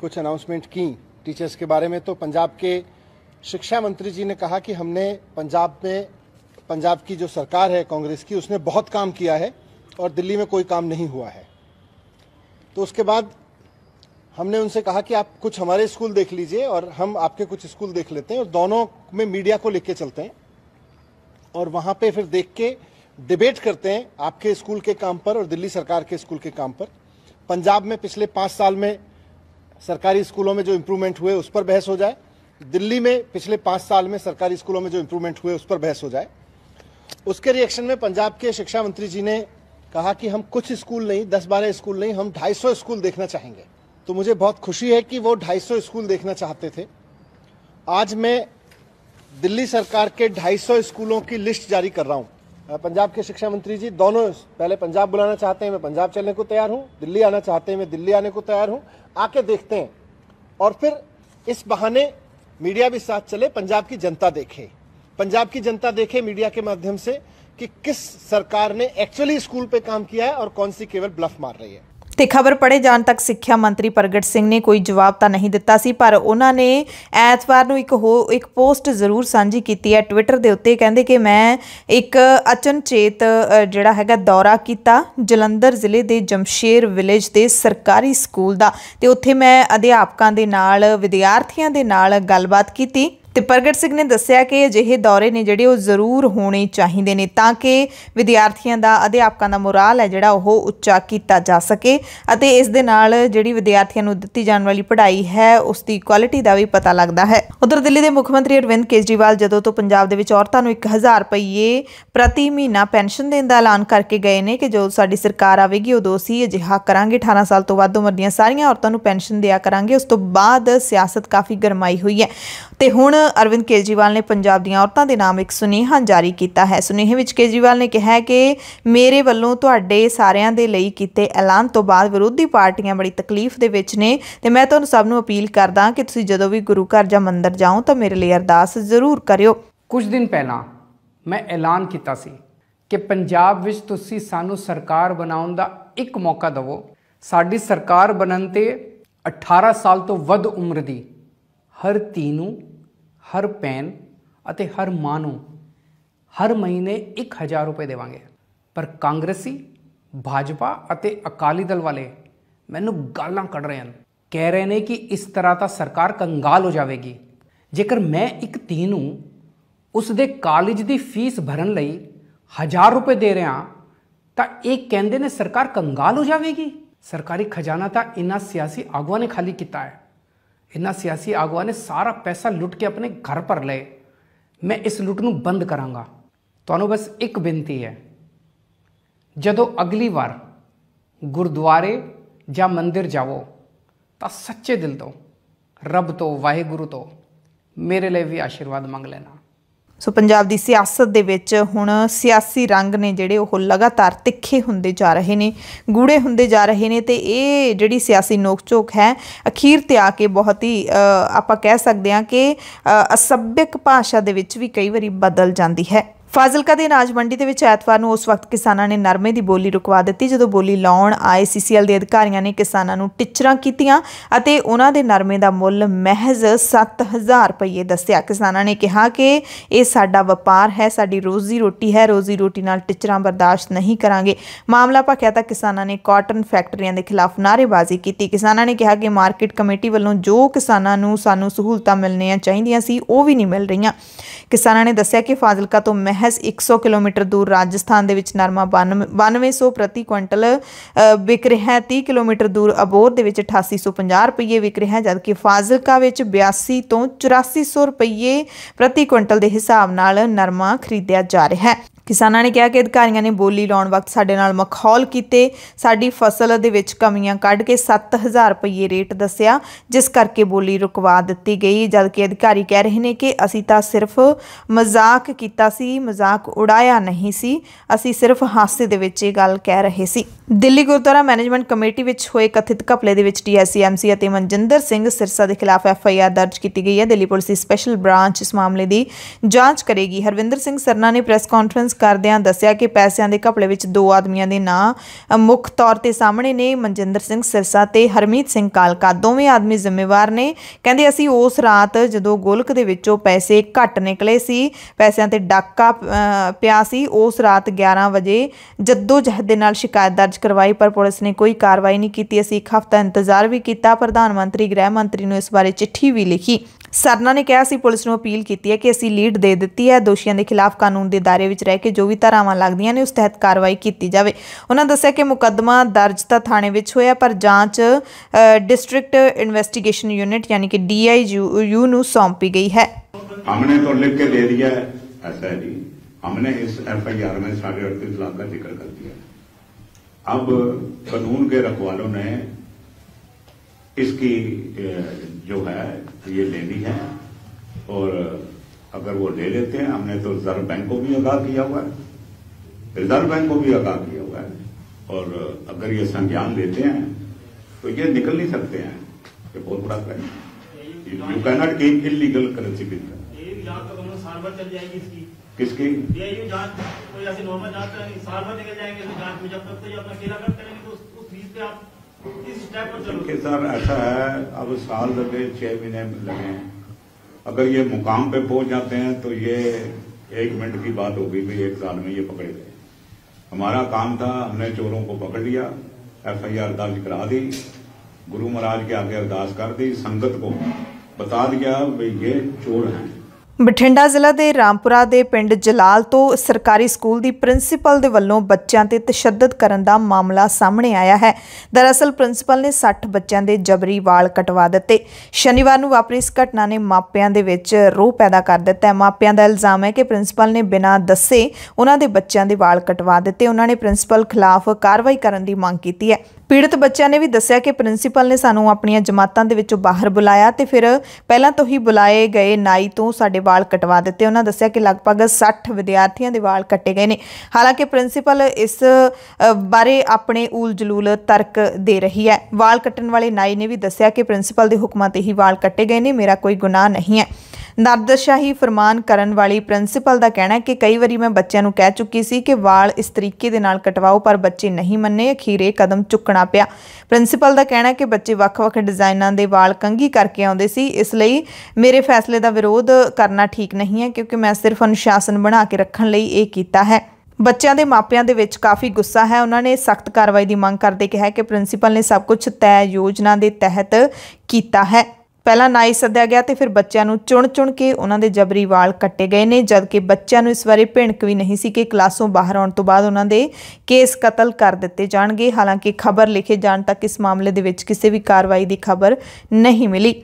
[SPEAKER 3] कुछ अनाउंसमेंट की टीचर्स के बारे में तो पंजाब के शिक्षा मंत्री जी ने कहा कि हमने पंजाब में पंजाब की जो सरकार है कांग्रेस की उसने बहुत काम किया है और दिल्ली में कोई काम नहीं हुआ है तो उसके बाद हमने उनसे कहा कि आप कुछ हमारे स्कूल देख लीजिए और हम आपके कुछ स्कूल देख लेते हैं और दोनों में मीडिया को लेके चलते हैं और वहाँ पे फिर देख के डिबेट करते हैं आपके स्कूल के काम पर और दिल्ली सरकार के स्कूल के काम पर पंजाब में पिछले पाँच साल में सरकारी स्कूलों में जो इम्प्रूवमेंट हुए उस पर बहस हो जाए दिल्ली में पिछले पाँच साल में सरकारी स्कूलों में जो इम्प्रूवमेंट हुए उस पर बहस हो जाए उसके रिएक्शन में पंजाब के शिक्षा मंत्री जी ने कहा कि हम कुछ स्कूल नहीं दस बारह स्कूल नहीं हम ढाई स्कूल देखना चाहेंगे तो मुझे बहुत खुशी है कि वो ढाई स्कूल देखना चाहते थे आज मैं दिल्ली सरकार के 250 स्कूलों की लिस्ट जारी कर रहा हूँ पंजाब के शिक्षा मंत्री जी दोनों पहले पंजाब बुलाना चाहते हैं मैं पंजाब चलने को तैयार हूँ दिल्ली आना चाहते हैं मैं दिल्ली आने को तैयार हूँ आके देखते हैं और फिर इस बहाने मीडिया भी साथ चले पंजाब की जनता देखे पंजाब की जनता देखे मीडिया के माध्यम से कि किस सरकार ने एक्चुअली स्कूल पे काम किया है और कौन सी केवल ब्लफ मार रही है
[SPEAKER 1] ਤੇ ਖਬਰ ਪੜੇ ਜਾਣ ਤੱਕ ਸਿੱਖਿਆ ਮੰਤਰੀ ਪ੍ਰਗਟ ਸਿੰਘ ਨੇ ਕੋਈ ਜਵਾਬ ਤਾਂ ਨਹੀਂ ਦਿੱਤਾ ਸੀ ਪਰ ਉਹਨਾਂ ਨੇ ਐਤਵਾਰ ਨੂੰ ਇੱਕ ਹੋ ਇੱਕ ਪੋਸਟ ਜ਼ਰੂਰ ਸਾਂਝੀ ਕੀਤੀ ਹੈ ਟਵਿੱਟਰ ਦੇ ਉੱਤੇ ਕਹਿੰਦੇ ਕਿ ਮੈਂ ਇੱਕ ਅਚਨਚੇਤ ਜਿਹੜਾ ਹੈਗਾ ਦੌਰਾ ਕੀਤਾ ਜਲੰਧਰ ਜ਼ਿਲ੍ਹੇ ਦੇ ਜਮਸ਼ੇਰ ਵਿਲੇਜ ਦੇ ਸਰਕਾਰੀ ਸਕੂਲ ਦਾ ਤੇ ਉੱਥੇ ਮੈਂ ਅਧਿਆਪਕਾਂ ਦੇ ਨਾਲ ਵਿਦਿਆਰਥੀਆਂ ਦੇ ਨਾਲ ਗੱਲਬਾਤ ਕੀਤੀ ਤੇ ਪ੍ਰਗਟ ਸਿੰਘ ਨੇ ਦੱਸਿਆ ਕਿ ਅਜਿਹੇ ਦੌਰੇ ਨੇ ਜਿਹੜੇ ਉਹ ਜ਼ਰੂਰ ਹੋਣੇ ਚਾਹੀਦੇ ਨੇ ਤਾਂ ਕਿ ਵਿਦਿਆਰਥੀਆਂ ਦਾ ਅਧਿਆਪਕਾਂ ਦਾ ਮੋਰਲ ਹੈ ਜਿਹੜਾ ਉਹ ਉੱਚਾ ਕੀਤਾ ਜਾ ਸਕੇ ਅਤੇ ਇਸ ਦੇ ਨਾਲ ਜਿਹੜੀ ਵਿਦਿਆਰਥੀਆਂ ਨੂੰ ਦਿੱਤੀ ਜਾਣ ਵਾਲੀ ਪੜ੍ਹਾਈ ਹੈ ਉਸ ਦੀ ਕੁਆਲਿਟੀ ਦਾ ਵੀ ਪਤਾ ਲੱਗਦਾ ਹੈ ਉਧਰ ਦਿੱਲੀ ਦੇ ਮੁੱਖ ਮੰਤਰੀ ਅਰਵਿੰਦ ਕੇਜਰੀਵਾਲ ਜਦੋਂ ਤੋਂ ਪੰਜਾਬ ਦੇ ਵਿੱਚ ਔਰਤਾਂ ਨੂੰ 1000 ਰੁਪਏ ਪ੍ਰਤੀ ਮਹੀਨਾ ਪੈਨਸ਼ਨ ਦੇਣ ਦਾ ਐਲਾਨ ਕਰਕੇ ਗਏ ਨੇ ਕਿ ਜੋ ਸਾਡੀ ਸਰਕਾਰ ਆਵੇਗੀ ਉਦੋਂ ਅਸੀਂ ਅਜਿਹਾ ਕਰਾਂਗੇ 18 ਸਾਲ ਤੋਂ ਵੱਧ ਉਮਰ ਦੀਆਂ ਸਾਰੀਆਂ ਔਰਤਾਂ ਨੂੰ ਪੈਨਸ਼ਨ ਦਿਆ ਕਰਾਂਗੇ ਉਸ ਤੋਂ ਬਾਅਦ ਸਿਆਸਤ ਕਾਫੀ ਗਰਮਾਈ ਹੋਈ ਹੈ ਤੇ ਹੁਣ ਅਰਵਿੰਦ ਕੇਜਰੀਵਾਲ ਨੇ ਪੰਜਾਬ ਦੀਆਂ ਔਰਤਾਂ ਦੇ ਨਾਮ ਇੱਕ ਸੁਨੇਹਾ ਜਾਰੀ ਕੀਤਾ ਹੈ ਸੁਨੇਹੇ ਵਿੱਚ ਕੇਜਰੀਵਾਲ ਨੇ ਕਿਹਾ ਕਿ ਮੇਰੇ ਵੱਲੋਂ ਤੁਹਾਡੇ ਸਾਰਿਆਂ ਦੇ ਲਈ ਕੀਤੇ ਐਲਾਨ ਤੋਂ ਬਾਅਦ ਵਿਰੋਧੀ ਪਾਰਟੀਆਂ ਬੜੀ ਤਕਲੀਫ ਦੇ ਵਿੱਚ ਨੇ ਤੇ ਮੈਂ ਤੁਹਾਨੂੰ ਸਭ ਨੂੰ ਅਪੀਲ ਕਰਦਾ ਕਿ ਤੁਸੀਂ ਜਦੋਂ ਵੀ ਗੁਰੂ ਘਰ ਜਾਂ ਮੰਦਿਰ ਜਾਓ ਤਾਂ ਮੇਰੇ ਲਈ ਅਰਦਾਸ ਜ਼ਰੂਰ ਕਰਿਓ ਕੁਝ ਦਿਨ ਪਹਿਲਾਂ
[SPEAKER 4] ਮੈਂ ਐਲਾਨ ਕੀਤਾ ਸੀ ਕਿ ਪੰਜਾਬ ਵਿੱਚ ਤੁਸੀਂ ਸਾਨੂੰ ਸਰਕਾਰ ਬਣਾਉਣ ਦਾ ਇੱਕ ਮੌਕਾ ਦਿਵੋ ਸਾਡੀ ਸਰਕਾਰ ਬਣਨ ਤੇ 18 ਸਾਲ ਤੋਂ ਵੱਧ ਉਮਰ ਦੀ ਹਰ ਤੀਨੂ ਹਰ ਪੈਨ ਅਤੇ ਹਰ ਮਾਂ ਨੂੰ ਹਰ ਮਹੀਨੇ 1000 ਰੁਪਏ ਦੇਵਾਂਗੇ ਪਰ ਕਾਂਗਰਸੀ ਭਾਜਪਾ ਅਤੇ ਅਕਾਲੀ ਦਲ ਵਾਲੇ ਮੈਨੂੰ ਗਾਲਾਂ ਕੱਢ ਰਹੇ ਹਨ ਕਹਿ ਰਹੇ ਨੇ ਕਿ ਇਸ ਤਰ੍ਹਾਂ ਤਾਂ ਸਰਕਾਰ ਕੰਗਾਲ ਹੋ ਜਾਵੇਗੀ ਜੇਕਰ ਮੈਂ ਇੱਕ ਧੀ ਨੂੰ ਉਸ ਦੇ ਕਾਲਜ ਦੀ ਫੀਸ ਭਰਨ ਲਈ 1000 ਰੁਪਏ ਦੇ ਰਿਹਾ ਤਾਂ ਇਹ ਕਹਿੰਦੇ ਨੇ ਸਰਕਾਰ ਕੰਗਾਲ ਹੋ ਜਾਵੇਗੀ ਸਰਕਾਰੀ ਖਜ਼ਾਨਾ ਤਾਂ ਇਨ੍ਹਾਂ ਸਿਆਸੀ ਆਗੂਆਂ ਨੇ ਖਾਲੀ ਕੀਤਾ ਹੈ ਇਹਨਾਂ ਸਿਆਸੀ ਆਗੂਆਂ ਨੇ ਸਾਰਾ ਪੈਸਾ ਲੁੱਟ ਕੇ ਆਪਣੇ ਘਰ ਪਰ ਲਏ ਮੈਂ ਇਸ ਲੁੱਟ ਨੂੰ ਬੰਦ ਕਰਾਂਗਾ ਤੁਹਾਨੂੰ ਬਸ ਇੱਕ ਬੇਨਤੀ ਹੈ ਜਦੋਂ ਅਗਲੀ ਵਾਰ ਗੁਰਦੁਆਰੇ ਜਾਂ ਮੰਦਿਰ ਜਾਵੋ ਤਾਂ ਸੱਚੇ ਦਿਲ ਤੋਂ ਰੱਬ ਤੋਂ ਵਾਹਿਗੁਰੂ ਤੋਂ ਮੇਰੇ ਲਈ ਵੀ ਆਸ਼ੀਰਵਾਦ ਮੰਗ ਲੈਣਾ
[SPEAKER 1] ਸੋ ਪੰਜਾਬ ਦੀ ਸਿਆਸਤ ਦੇ ਵਿੱਚ ਹੁਣ ਸਿਆਸੀ ਰੰਗ ਨੇ ਜਿਹੜੇ ਉਹ ਲਗਾਤਾਰ ਤਿੱਖੇ ਹੁੰਦੇ ਜਾ ਰਹੇ ਨੇ ਗੂੜੇ ਹੁੰਦੇ ਜਾ ਰਹੇ ਨੇ ਤੇ ਇਹ ਜਿਹੜੀ ਸਿਆਸੀ ਨੋਕਝੋਕ ਹੈ ਅਖੀਰ ਤੇ ਆ ਕੇ ਬਹੁਤ ਹੀ ਆਪਾਂ ਕਹਿ ਸਕਦੇ ਹਾਂ ਕਿ ਅਸਭਿਕ ਭਾਸ਼ਾ ਦੇ ਵਿੱਚ ਵੀ ਕਈ ਵਾਰੀ ਬਦਲ ਜਾਂਦੀ ਹੈ ਫਾਜ਼ਿਲਕਾ ਦੇ ਅਨਾਜ ਮੰਡੀ ਦੇ ਵਿੱਚ ਐਤਵਾਰ ਨੂੰ ਉਸ ਵਕਤ ਕਿਸਾਨਾਂ ਨੇ ਨਰਮੇ ਦੀ ਬੋਲੀ ਰੁਕਵਾ ਦਿੱਤੀ ਜਦੋਂ ਬੋਲੀ ਲਾਉਣ ਆਏ ਸੀਸੀਐਲ ਦੇ ਅਧਿਕਾਰੀਆਂ ਨੇ ਕਿਸਾਨਾਂ ਨੂੰ ਟਿਚਰਾਂ ਕੀਤੀਆਂ ਅਤੇ ਉਹਨਾਂ ਦੇ ਨਰਮੇ ਦਾ ਮੁੱਲ ਮਹਿਜ਼ 7000 ਰੁਪਏ ਦੱਸਿਆ ਕਿਸਾਨਾਂ ਨੇ ਕਿਹਾ ਕਿ ਇਹ ਸਾਡਾ ਵਪਾਰ ਹੈ ਸਾਡੀ ਰੋਜ਼ੀ ਰੋਟੀ ਹੈ ਰੋਜ਼ੀ ਰੋਟੀ ਨਾਲ ਟਿਚਰਾਂ ਬਰਦਾਸ਼ਤ ਨਹੀਂ ਕਰਾਂਗੇ ਮਾਮਲਾ ਭਖਿਆ ਤਾਂ ਕਿਸਾਨਾਂ ਨੇ ਕਾਟਨ ਫੈਕਟਰੀਆਂ ਦੇ ਖਿਲਾਫ ਨਾਰੇਬਾਜ਼ੀ ਕੀਤੀ ਕਿਸਾਨਾਂ ਨੇ ਕਿਹਾ ਕਿ ਮਾਰਕੀਟ ਕਮੇਟੀ ਵੱਲੋਂ ਜੋ ਕਿਸਾਨਾਂ ਨੂੰ ਸਾਨੂੰ ਸਹੂਲਤਾਂ ਮਿਲਣੀਆਂ ਚਾਹੀਦੀਆਂ ਸੀ ਉਹ ਵੀ ਨਹੀਂ ਮਿਲ ਰਹੀਆਂ ਕਿਸਾਨਾਂ ਨੇ ਦੱਸਿਆ ਕਿ ਫਾਜ਼ਿਲਕਾ ਤੋਂ ਮਹਿ ਮਹਿਸ 100 ਕਿਲੋਮੀਟਰ ਦੂਰ ਰਾਜਸਥਾਨ ਦੇ ਵਿੱਚ ਨਰਮਾ 9200 ਪ੍ਰਤੀ ਕੁਇੰਟਲ ਵਿਕ ਰਿਹਾ ਹੈ 30 ਕਿਲੋਮੀਟਰ ਦੂਰ ਅਬੋਰ ਦੇ ਵਿੱਚ 8850 ਰੁਪਏ ਵਿਕ ਰਿਹਾ ਹੈ ਜਦਕਿ ਫਾਜ਼ਿਲਕਾ ਵਿੱਚ 82 ਤੋਂ 8400 ਰੁਪਏ ਪ੍ਰਤੀ ਕੁਇੰਟਲ ਦੇ ਹਿਸਾਬ ਨਾਲ ਨਰਮਾ ਖਰੀਦਿਆ ਜਾ ਰਿਹਾ ਹੈ ਕਿਸਾਨਾਂ ਨੇ ਕਿਹਾ ਕਿ ਅਧਿਕਾਰੀਆਂ ਨੇ ਬੋਲੀ ਲਾਉਣ ਵਕਤ ਸਾਡੇ ਨਾਲ ਮਖੌਲ ਕੀਤੇ ਸਾਡੀ ਫਸਲ ਦੇ ਵਿੱਚ ਕਮੀਆਂ ਕੱਢ ਕੇ 7000 ਰੁਪਏ ਰੇਟ ਦੱਸਿਆ ਜਿਸ ਕਰਕੇ ਬੋਲੀ ਰੁਕਵਾ ਦਿੱਤੀ ਗਈ ਜਦ ਕਿ ਅਧਿਕਾਰੀ ਕਹਿ ਰਹੇ ਨੇ ਕਿ ਅਸੀਂ ਤਾਂ ਸਿਰਫ ਮਜ਼ਾਕ ਕੀਤਾ ਸੀ ਮਜ਼ਾਕ ਉਡਾਇਆ ਨਹੀਂ ਸੀ ਅਸੀਂ ਸਿਰਫ ਹਾਸੇ ਦੇ ਵਿੱਚ ਇਹ ਗੱਲ ਕਹਿ ਰਹੇ ਸੀ ਦਿੱਲੀ ਗੁਰਦੁਆਰਾ ਮੈਨੇਜਮੈਂਟ ਕਮੇਟੀ ਵਿੱਚ ਹੋਏ ਕਥਿਤ ਘਪਲੇ ਦੇ ਵਿੱਚ ਡੀਐਸਸੀਐਮਸੀ ਅਤੇ ਮਨਜਿੰਦਰ ਸਿੰਘ ਸਿਰਸਾ ਦੇ ਖਿਲਾਫ ਐਫਆਈਆਰ ਦਰਜ ਕੀਤੀ ਗਈ ਹੈ ਦਿੱਲੀ ਪੁਲਿਸ ਦੀ ਸਪੈਸ਼ਲ ਬ੍ਰਾਂਚ ਇਸ ਮਾਮਲੇ ਦੀ ਜਾਂਚ ਕਰੇਗੀ ਹਰਵਿੰਦਰ ਸਿੰਘ ਸਰਨਾ ਨੇ ਪ੍ਰੈਸ ਕਾਨਫਰੰਸ ਕਰਦਿਆਂ ਦੱਸਿਆ ਕਿ ਪੈਸਿਆਂ ਦੇ ਘਪਲੇ ਵਿੱਚ ਦੋ ਆਦਮੀਆਂ ਦੇ ਨਾਂ ਮੁੱਖ ਤੌਰ ਤੇ ਸਾਹਮਣੇ ਨੇ ਮਨਜਿੰਦਰ ਸਿੰਘ ਸਿਰਸਾ ਤੇ ਹਰਮੀਤ ਸਿੰਘ ਕਾਲਕਾ ਦੋਵੇਂ ਆਦਮੀ ਜ਼ਿੰਮੇਵਾਰ ਨੇ ਕਹਿੰਦੇ ਅਸੀਂ ਉਸ ਰਾਤ ਜਦੋਂ ਗੋਲਕ ਦੇ ਵਿੱਚੋਂ ਪੈਸੇ ਘੱਟ ਨਿਕਲੇ ਸੀ ਪੈਸਿਆਂ ਤੇ ਡਾਕਾ ਪਿਆ ਸੀ ਉਸ ਰਾਤ 11 ਵਜੇ ਜੱਦੋ ਜਹਦ ਦੇ ਨਾਲ ਸ਼ਿਕਾਇਤ ਦਰਜ ਕਰਵਾਈ ਪਰ ਪੁਲਿਸ ਨੇ ਕੋਈ ਕਾਰਵਾਈ ਨਹੀਂ ਕੀਤੀ ਅਸੀਂ ਇੱਕ ਹਫ਼ਤਾ ਇੰਤਜ਼ਾਰ ਵੀ ਕੀਤਾ ਪ੍ਰਧਾਨ ਮੰਤਰੀ ਗ੍ਰਹਿ ਮੰਤਰੀ ਨੂੰ ਇਸ ਬਾਰੇ ਚਿੱਠੀ ਵੀ ਲਿਖੀ ਸਰਨਾ ਨੇ ਕਿਹਾ ਸੀ ਪੁਲਿਸ ਨੂੰ ਅਪੀਲ ਕੀਤੀ ਹੈ ਕਿ ਅਸੀਂ ਲੀਡ ਦੇ ਦਿੱਤੀ ਹੈ ਦੋਸ਼ੀਆਂ ਦੇ ਖਿਲਾਫ ਕਾਨੂੰਨ ਦੇ ਦਾਇਰੇ ਵਿੱਚ ਰਹਿ ਕੇ ਜੋ ਵੀ ਧਾਰਾਵਾਂ ਲੱਗਦੀਆਂ ਨੇ ਉਸ ਤਹਿਤ ਕਾਰਵਾਈ ਕੀਤੀ ਜਾਵੇ ਉਹਨਾਂ ਦੱਸਿਆ ਕਿ ਮੁਕੱਦਮਾ ਦਰਜ ਤਾਂ ਥਾਣੇ ਵਿੱਚ ਹੋਇਆ ਪਰ ਜਾਂਚ ਡਿਸਟ੍ਰਿਕਟ ਇਨਵੈਸਟੀਗੇਸ਼ਨ ਯੂਨਿਟ ਯਾਨੀ ਕਿ ਡੀਆਈਯੂ ਨੂੰ ਸੌਂਪੀ ਗਈ ਹੈ
[SPEAKER 3] ਹਮਨੇ ਤੋਂ ਲਿਖ ਕੇ ਦੇ ਦਿਆ है ऐसा जी हमने इस एफआईआर में साढ़े अड़तीस ਦਾ ਜ਼ਿਕਰ ਕਰ कर ਅਬ ਕਾਨੂੰਨ ਦੇ ਰਖਵਾਲੋ ਨੇ इसकी जो है ये लेनी है और अगर वो ले लेते हैं हमने तो रिजर्व बैंक को भी आगाह किया हुआ है रिजर्व बैंक को भी आगाह किया हुआ है और अगर ये संज्ञान लेते हैं तो ये निकल नहीं सकते हैं ये बहुत बड़ा क्राइम है you can not illegal currency with किसकी जांच तो नॉर्मल जांच तो साल भर निकल जाएंगे जांच में जब तक तो अपना करते रहेंगे तो उस फीस पे आप देखिए सर ऐसा है अब साल लगे छह महीने लगे अगर ये मुकाम पे पहुंच जाते हैं तो ये एक मिनट की बात होगी भाई एक साल में ये पकड़े गए हमारा काम था हमने चोरों को पकड़ लिया एफ आई आर दर्ज करा दी गुरु महाराज के आगे अरदास कर दी संगत को बता दिया भाई ये चोर हैं
[SPEAKER 1] ਬਠਿੰਡਾ ਜ਼ਿਲ੍ਹਾ ਦੇ ਰਾਮਪੁਰਾ ਦੇ ਪਿੰਡ ਜਲਾਲ ਤੋਂ ਸਰਕਾਰੀ ਸਕੂਲ ਦੀ ਪ੍ਰਿੰਸੀਪਲ ਦੇ ਵੱਲੋਂ ਬੱਚਿਆਂ ਤੇ ਤਸ਼ੱਦਦ ਕਰਨ ਦਾ ਮਾਮਲਾ ਸਾਹਮਣੇ ਆਇਆ ਹੈ ਦਰਅਸਲ ਪ੍ਰਿੰਸੀਪਲ ਨੇ 60 ਬੱਚਿਆਂ ਦੇ ਜਬਰੀ ਵਾਲ ਕਟਵਾ ਦਿੱਤੇ ਸ਼ਨੀਵਾਰ ਨੂੰ ਵਾਪਰੀ ਇਸ ਘਟਨਾ ਨੇ ਮਾਪਿਆਂ ਦੇ ਵਿੱਚ ਰੋਹ ਪੈਦਾ ਕਰ ਦਿੱਤਾ ਹੈ ਮਾਪਿਆਂ ਦਾ ਇਲਜ਼ਾਮ ਹੈ ਕਿ ਪ੍ਰਿੰਸੀਪਲ ਨੇ ਬਿਨਾਂ ਦੱਸੇ ਉਹਨਾਂ ਦੇ ਬੱਚਿਆਂ ਦੇ ਵਾਲ ਕਟਵਾ ਦਿੱਤੇ ਉਹਨਾਂ ਨੇ ਪ੍ਰਿੰਸੀਪਲ ਖਿਲਾਫ ਕਾਰਵਾਈ ਕਰਨ ਦੀ ਮੰਗ ਕੀਤੀ ਹੈ ਪੀੜਤ ਬੱਚਿਆਂ ਨੇ ਵੀ ਦੱਸਿਆ ਕਿ ਪ੍ਰਿੰਸੀਪਲ ਨੇ ਸਾਨੂੰ ਆਪਣੀਆਂ ਜਮਾਤਾਂ ਦੇ ਵਿੱਚੋਂ ਬਾਹਰ ਬੁਲਾਇਆ ਤੇ ਫਿਰ ਪਹਿਲਾਂ ਤੋਂ ਹੀ ਬੁਲਾਏ ਗਏ ਨਾਈ ਤੋਂ ਸਾਡੇ ਵਾਲ ਕਟਵਾ ਦਿੱਤੇ ਉਹਨਾਂ ਦੱਸਿਆ ਕਿ ਲਗਭਗ 60 ਵਿਦਿਆਰਥੀਆਂ ਦੇ ਵਾਲ ਕੱਟੇ ਗਏ ਨੇ ਹਾਲਾਂਕਿ ਪ੍ਰਿੰਸੀਪਲ ਇਸ ਬਾਰੇ ਆਪਣੇ ਊਲ ਜਲੂਲ ਤਰਕ ਦੇ ਰਹੀ ਹੈ ਵਾਲ ਕੱਟਣ ਵਾਲੇ ਨਾਈ ਨੇ ਵੀ ਦੱਸਿਆ ਕਿ ਪ੍ਰਿੰਸੀਪਲ ਦੇ ਹੁਕਮਾਂ ਤੇ ਹੀ ਵਾਲ ਕੱਟੇ ਗਏ ਨੇ ਮੇਰਾ ਕੋਈ ਗੁਨਾਹ ਨਹੀਂ ਹੈ ਨਰਦਸ਼ਾਹੀ ਫਰਮਾਨ ਕਰਨ ਵਾਲੀ ਪ੍ਰਿੰਸੀਪਲ ਦਾ ਕਹਿਣਾ ਹੈ ਕਿ ਕਈ ਵਾਰੀ ਮੈਂ ਬੱਚਿਆਂ ਨੂੰ ਕਹਿ ਚੁੱਕੀ ਸੀ ਕਿ ਵਾਲ ਇਸ ਤਰੀਕੇ ਦੇ ਨਾਲ ਕਟਵਾਓ ਪਰ ਬੱਚੇ ਨਹੀਂ ਮੰਨੇ ਅਖੀਰੇ ਕਦਮ ਚੁੱਕਣਾ ਪਿਆ ਪ੍ਰਿੰਸੀਪਲ ਦਾ ਕਹਿਣਾ ਹੈ ਕਿ ਬੱਚੇ ਵੱਖ-ਵੱਖ ਡਿਜ਼ਾਈਨਾਂ ਦੇ ਵਾਲ ਕੰਗੀ ਕਰਕੇ ਆਉਂਦੇ ਸੀ ਇਸ ਲਈ ਮੇਰੇ ਫੈਸਲੇ ਦਾ ਵਿਰੋਧ ਕਰਨਾ ਠੀਕ ਨਹੀਂ ਹੈ ਕਿਉਂਕਿ ਮੈਂ ਸਿਰਫ ਅਨੁਸ਼ਾਸਨ ਬਣਾ ਕੇ ਰੱਖਣ ਲਈ ਇਹ ਕੀਤਾ ਹੈ ਬੱਚਿਆਂ ਦੇ ਮਾਪਿਆਂ ਦੇ ਵਿੱਚ ਕਾਫੀ ਗੁੱਸਾ ਹੈ ਉਹਨਾਂ ਨੇ ਸਖਤ ਕਾਰਵਾਈ ਦੀ ਮੰਗ ਕਰਦੇ ਕਿਹਾ ਕਿ ਪ੍ਰਿੰਸੀਪਲ ਨੇ ਸਭ ਕੁਝ ਤੈਅ ਯੋਜਨਾ ਦੇ ਤਹਿਤ ਕੀਤਾ ਹੈ ਪਹਿਲਾਂ ਨਾਈ ਸੱਦਿਆ ਗਿਆ ਤੇ ਫਿਰ ਬੱਚਿਆਂ ਨੂੰ ਚੁਣ-ਚੁਣ ਕੇ ਉਹਨਾਂ ਦੇ ਜਬਰੀ ਵਾਲ ਕੱਟੇ ਗਏ ਨੇ ਜਦਕਿ ਬੱਚਿਆਂ ਨੂੰ ਇਸ ਬਾਰੇ ਭਿਣਕ ਵੀ ਨਹੀਂ ਸੀ ਕਿ ਕਲਾਸੋਂ ਬਾਹਰ ਆਉਣ ਤੋਂ ਬਾਅਦ ਉਹਨਾਂ ਦੇ ਕੇਸ ਕਤਲ ਕਰ ਦਿੱਤੇ ਜਾਣਗੇ ਹਾਲਾਂਕਿ ਖਬਰ ਲਿਖੇ ਜਾਣ ਤੱਕ ਇਸ ਮਾਮਲੇ ਦੇ ਵਿੱਚ ਕਿਸੇ ਵੀ ਕਾਰਵਾਈ ਦੀ ਖਬਰ ਨਹੀਂ ਮਿਲੀ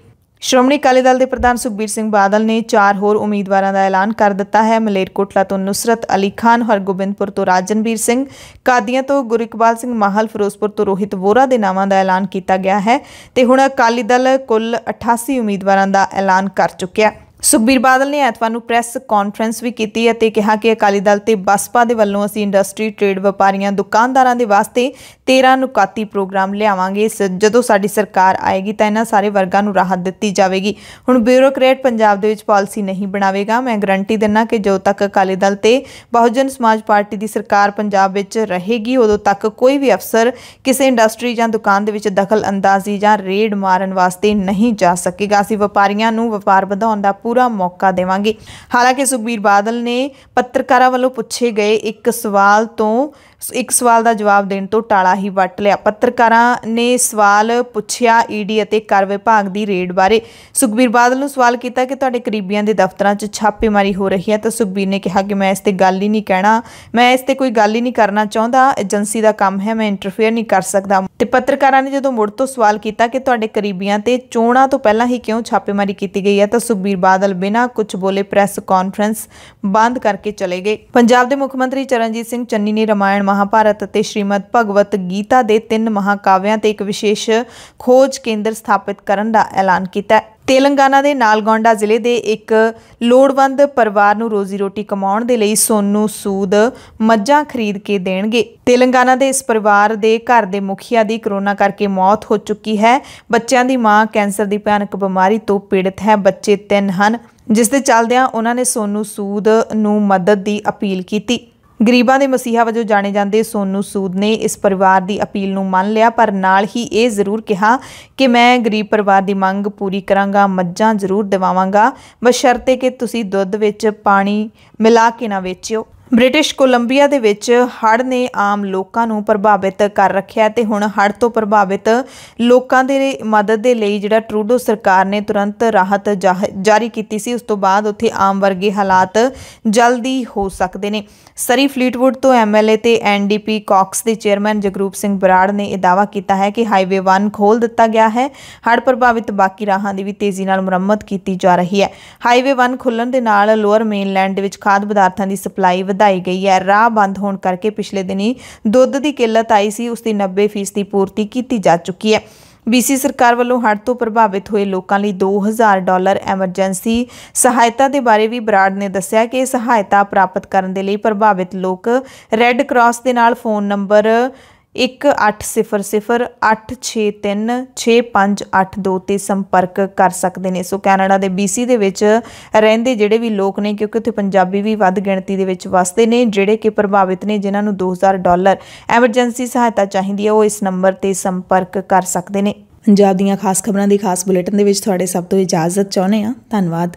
[SPEAKER 1] ਸ਼੍ਰੋਮਣੀ ਅਕਾਲੀ ਦਲ ਦੇ ਪ੍ਰਧਾਨ ਸੁਖਬੀਰ ਸਿੰਘ ਬਾਦਲ ਨੇ ਚਾਰ ਹੋਰ ਉਮੀਦਵਾਰਾਂ ਦਾ ਐਲਾਨ ਕਰ ਦਿੱਤਾ ਹੈ ਮਲੇਰਕੋਟਲਾ ਤੋਂ ਨੁਸਰਤ ਅਲੀ ਖਾਨ ਹਰਗੋਬਿੰਦਪੁਰ ਤੋਂ ਰਾਜਨਵੀਰ ਸਿੰਘ ਕਾਦੀਆਂ ਤੋਂ ਗੁਰਿਕਬਾਲ ਸਿੰਘ ਮਾਹਲ ਫਿਰੋਜ਼ਪੁਰ ਤੋਂ ਰੋਹਿਤ ਵੋਰਾ ਦੇ ਨਾਵਾਂ ਦਾ ਐਲਾਨ ਕੀਤਾ ਗਿਆ ਹੈ ਤੇ ਹੁਣ ਅਕਾਲੀ ਦਲ ਕੁੱਲ 88 ਉਮੀਦਵਾਰਾਂ ਦਾ ਐਲਾਨ ਕਰ ਚੁੱਕਿਆ ਹੈ ਸੁਖਬੀਰ ਬਾਦਲ ਨੇ ਐਤਵਾਰ ਨੂੰ ਪ੍ਰੈਸ ਕਾਨਫਰੰਸ ਵੀ ਕੀਤੀ ਅਤੇ ਕਿਹਾ ਕਿ ਅਕਾਲੀ ਦਲ ਤੇ ਬਸਪਾ ਦੇ ਵੱਲੋਂ ਅਸੀਂ ਇੰਡਸਟਰੀ ਟ੍ਰੇਡ ਵਪਾਰੀਆਂ ਦੁਕਾਨਦਾਰਾਂ ਦੇ ਵਾਸਤੇ 13 ਨੁਕਾਤੀ ਪ੍ਰੋਗਰਾਮ ਲਿਆਵਾਂਗੇ ਜਦੋਂ ਸਾਡੀ ਸਰਕਾਰ ਆਏਗੀ ਤਾਂ ਇਹਨਾਂ ਸਾਰੇ ਵਰਗਾਂ ਨੂੰ ਰਾਹਤ ਦਿੱਤੀ ਜਾਵੇਗੀ ਹੁਣ ਬਿਊਰੋਕਰੇਟ ਪੰਜਾਬ ਦੇ ਵਿੱਚ ਪਾਲਿਸੀ ਨਹੀਂ ਬਣਾਵੇਗਾ ਮੈਂ ਗਰੰਟੀ ਦਿੰਨਾ ਕਿ ਜਦੋਂ ਤੱਕ ਅਕਾਲੀ ਦਲ ਤੇ ਬਹੁਜਨ ਸਮਾਜ ਪਾਰਟੀ ਦੀ ਸਰਕਾਰ ਪੰਜਾਬ ਵਿੱਚ ਰਹੇਗੀ ਉਦੋਂ ਤੱਕ ਕੋਈ ਵੀ ਅਫਸਰ ਕਿਸੇ ਇੰਡਸਟਰੀ ਜਾਂ ਦੁਕਾਨ ਦੇ ਵਿੱਚ ਦਖਲ ਅੰਦਾਜ਼ੀ ਜਾਂ ਰੇਡ ਮਾਰਨ ਵਾਸਤੇ ਨਹੀਂ ਜਾ ਸਕੇਗਾ ਅਸੀਂ ਵਪਾਰੀਆਂ ਨੂੰ ਵਪਾਰ ਵਧਾਉਣ ਦਾ ਪੂਰਾ ਮੌਕਾ ਦੇਵਾਂਗੇ ਹਾਲਾਂਕਿ ਸੁਖਬੀਰ ਬਾਦਲ ਨੇ ਪੱਤਰਕਾਰਾਂ ਵੱਲੋਂ ਪੁੱਛੇ ਗਏ ਇੱਕ ਸਵਾਲ ਤੋਂ ਇੱਕ ਸਵਾਲ ਦਾ ਜਵਾਬ ਦੇਣ ਤੋਂ ਟਾਲਾ ਹੀ ਵੱਟ ਲਿਆ ਪੱਤਰਕਾਰਾਂ ਨੇ ਸਵਾਲ ਪੁੱਛਿਆ ਈਡੀ ਅਤੇ ਕਰ ਵਿਭਾਗ ਦੀ ਰੇਡ ਬਾਰੇ ਸੁਖਬੀਰ ਬਾਦਲ ਨੂੰ ਸਵਾਲ ਕੀਤਾ ਕਿ ਤੁਹਾਡੇ ਕਰੀਬੀਆਂ ਦੇ ਦਫ਼ਤਰਾਂ 'ਚ ਛਾਪੇਮਾਰੀ ਹੋ ਰਹੀ ਹੈ ਤਾਂ ਸੁਖਬੀਰ ਨੇ ਕਿਹਾ ਕਿ ਮੈਂ ਇਸ ਤੇ ਗੱਲ ਹੀ ਨਹੀਂ ਕਹਿਣਾ ਮੈਂ ਇਸ ਤੇ ਕੋਈ ਗੱਲ ਹੀ ਨਹੀਂ ਕਰਨਾ ਚਾਹੁੰਦਾ ਏਜੰਸੀ ਦਾ ਕੰਮ ਹੈ ਮੈਂ ਇੰਟਰਫੇਅਰ ਨਹੀਂ ਕਰ ਸਕਦਾ ਤੇ ਪੱਤਰਕਾਰਾਂ ਨੇ ਜਦੋਂ ਮੁੜ ਤੋਂ ਸਵਾਲ ਕੀਤਾ ਕਿ ਤੁਹਾਡੇ ਕਰੀਬੀਆਂ ਤੇ ਚੋਣਾਂ ਤੋਂ ਪਹਿਲਾਂ ਹੀ ਕਿਉਂ ਛਾਪੇਮਾਰੀ ਕੀਤੀ ਗਈ ਹੈ ਤਾਂ ਸੁਖਬੀਰ ਬਾਦਲ ਬਿਨਾਂ ਕੁਝ ਬੋਲੇ ਪ੍ਰੈਸ ਕਾਨਫਰੰਸ ਬੰਦ ਕਰਕੇ ਚਲੇ ਗਏ ਪੰਜਾਬ ਦੇ ਮੁੱਖ ਮੰਤਰੀ ਚਰਨਜੀਤ ਸਿੰਘ ਚੰਨੀ ਨੇ ਰਮਾਇਣ ਮਹਾਭਾਰਤ ਅਤੇ ਸ਼੍ਰੀਮਦ ਭਗਵਤ ਗੀਤਾ ਦੇ ਤਿੰਨ ਮਹਾਕਾਵਿਆਂ ਤੇ ਇੱਕ ਵਿਸ਼ੇਸ਼ ਖੋਜ ਕੇਂਦਰ ਸਥਾਪਿਤ ਕਰਨ ਦਾ ਐਲਾਨ ਕੀਤਾ ਹੈ ਤੇਲੰਗਾਨਾ ਦੇ ਨਾਲਗੋਂਡਾ ਜ਼ਿਲ੍ਹੇ ਦੇ ਇੱਕ ਲੋੜਵੰਦ ਪਰਿਵਾਰ ਨੂੰ ਰੋਜ਼ੀ-ਰੋਟੀ ਕਮਾਉਣ ਦੇ ਲਈ ਸੋਨੂ ਸੂਦ ਮੱਝਾਂ ਖਰੀਦ ਕੇ ਦੇਣਗੇ ਤੇਲੰਗਾਨਾ ਦੇ ਇਸ ਪਰਿਵਾਰ ਦੇ ਘਰ ਦੇ ਮੁਖੀਆ ਦੀ ਕਰੋਨਾ ਕਰਕੇ ਮੌਤ ਹੋ ਚੁੱਕੀ ਹੈ ਬੱਚਿਆਂ ਦੀ ਮਾਂ ਕੈਂਸਰ ਦੀ ਭਿਆਨਕ ਬਿਮਾਰੀ ਤੋਂ ਪੀੜਤ ਹੈ ਬੱਚੇ ਤਿੰਨ ਹਨ ਜਿਸ ਦੇ ਚੱਲਦਿਆਂ ਉਹਨਾਂ ਨੇ ਸੋਨੂ ਸੂਦ ਨੂੰ ਮਦਦ ਦੀ ਅਪੀਲ ਕੀਤੀ ਗਰੀਬਾਂ ਦੇ ਮਸੀਹਾ ਵਜੋਂ ਜਾਣੇ ਜਾਂਦੇ ਸੋਨੂ ਸੂਦ ਨੇ ਇਸ ਪਰਿਵਾਰ ਦੀ ਅਪੀਲ ਨੂੰ ਮੰਨ ਲਿਆ ਪਰ ਨਾਲ ਹੀ ਇਹ ਜ਼ਰੂਰ ਕਿਹਾ ਕਿ ਮੈਂ ਗਰੀਬ ਪਰਿਵਾਰ ਦੀ ਮੰਗ ਪੂਰੀ ਕਰਾਂਗਾ ਮੱਝਾਂ ਜ਼ਰੂਰ ਦਿਵਾਵਾਂਗਾ ਬਸ਼ਰਤੇ ਕਿ ਤੁਸੀਂ ਦੁੱਧ ਵਿੱਚ ਪਾਣੀ ਮਿਲਾ ਕੇ ਨਾ ਵੇਚਿਓ ਬ੍ਰਿਟਿਸ਼ ਕੋਲੰਬੀਆ ਦੇ ਵਿੱਚ ਹੜ੍ਹ ਨੇ ਆਮ ਲੋਕਾਂ ਨੂੰ ਪ੍ਰਭਾਵਿਤ ਕਰ ਰੱਖਿਆ ਤੇ ਹੁਣ ਹੜ੍ਹ ਤੋਂ ਪ੍ਰਭਾਵਿਤ ਲੋਕਾਂ ਦੇ ਮਦਦ ਦੇ ਲਈ ਜਿਹੜਾ ਟਰੂਡੋ ਸਰਕਾਰ ਨੇ ਤੁਰੰਤ ਰਾਹਤ ਜਾਰੀ ਕੀਤੀ ਸੀ ਉਸ ਤੋਂ ਬਾਅਦ ਉੱਥੇ ਆਮ ਵਰਗੇ ਹਾਲਾਤ ਜਲਦੀ ਹੋ ਸਕਦੇ ਨੇ ਸਰੀ ਫਲੀਟਵੁੱਡ ਤੋਂ ਐਮਐਲਏ ਤੇ ਐਨਡੀਪੀ ਕਾਕਸ ਦੇ ਚੇਅਰਮੈਨ ਜਗਰੂਪ ਸਿੰਘ ਬਰਾੜ ਨੇ ਇਹ ਦਾਵਾ ਕੀਤਾ ਹੈ ਕਿ ਹਾਈਵੇ 1 ਖੋਲ ਦਿੱਤਾ ਗਿਆ ਹੈ ਹੜ੍ਹ ਪ੍ਰਭਾਵਿਤ ਬਾਕੀ ਰਾਹਾਂ ਦੀ ਵੀ ਤੇਜ਼ੀ ਨਾਲ ਮੁਰੰਮਤ ਕੀਤੀ ਜਾ ਰਹੀ ਹੈ ਹਾਈਵੇ 1 ਖੁੱਲਣ ਦੇ ਨਾਲ ਲੋਅਰ ਮੇਨਲੈਂਡ ਦੇ ਵਿੱਚ ਖਾਦ ਪਦਾਰਥਾਂ ਦੀ ਸਪਲਾਈ ਵਧਾ ਵਧਾਈ ਗਈ ਹੈ ਰਾਹ ਬੰਦ ਹੋਣ ਕਰਕੇ ਪਿਛਲੇ ਦਿਨੀ ਦੁੱਧ ਦੀ ਕਿੱਲਤ ਆਈ ਸੀ ਉਸ ਦੀ 90% ਦੀ ਪੂਰਤੀ ਕੀਤੀ ਜਾ ਚੁੱਕੀ ਹੈ ਬੀਸੀ ਸਰਕਾਰ ਵੱਲੋਂ ਹੜ੍ਹ ਤੋਂ ਪ੍ਰਭਾਵਿਤ ਹੋਏ ਲੋਕਾਂ ਲਈ 2000 ਡਾਲਰ ਐਮਰਜੈਂਸੀ ਸਹਾਇਤਾ ਦੇ ਬਾਰੇ ਵੀ ਬਰਾੜ ਨੇ ਦੱਸਿਆ ਕਿ ਇਹ ਸਹਾਇਤਾ ਪ੍ਰਾਪਤ ਕਰਨ ਦੇ ਲਈ ਪ੍ਰਭਾਵਿਤ ਲੋਕ ਰੈੱਡ ਕਰਾਸ ਦੇ ਨਾਲ ਫੋਨ ਨੰਬਰ ਇੱਕ 'ਤੇ ਸੰਪਰਕ ਕਰ ਸਕਦੇ ਨੇ ਸੋ ਕੈਨੇਡਾ ਦੇ BC ਦੇ ਵਿੱਚ ਰਹਿੰਦੇ ਜਿਹੜੇ ਵੀ ਲੋਕ ਨੇ ਕਿਉਂਕਿ ਉੱਥੇ ਪੰਜਾਬੀ ਵੀ ਵੱਧ ਗਿਣਤੀ ਦੇ ਵਿੱਚ ਵਸਦੇ ਨੇ ਜਿਹੜੇ ਕਿ ਪ੍ਰਭਾਵਿਤ ਨੇ ਜਿਨ੍ਹਾਂ ਨੂੰ 2000 ਡਾਲਰ ਐਮਰਜੈਂਸੀ ਸਹਾਇਤਾ ਚਾਹੀਦੀ ਹੈ ਉਹ ਇਸ ਨੰਬਰ ਤੇ ਸੰਪਰਕ ਕਰ ਸਕਦੇ ਨੇ ਪੰਜਾਬ ਦੀਆਂ ਖਾਸ ਖਬਰਾਂ ਦੀ ਖਾਸ ਬੁਲੇਟਿਨ ਦੇ ਵਿੱਚ ਤੁਹਾਡੇ ਸਭ ਤੋਂ ਇਜਾਜ਼ਤ ਚਾਹੁੰਦੇ ਆ ਧੰਨਵਾਦ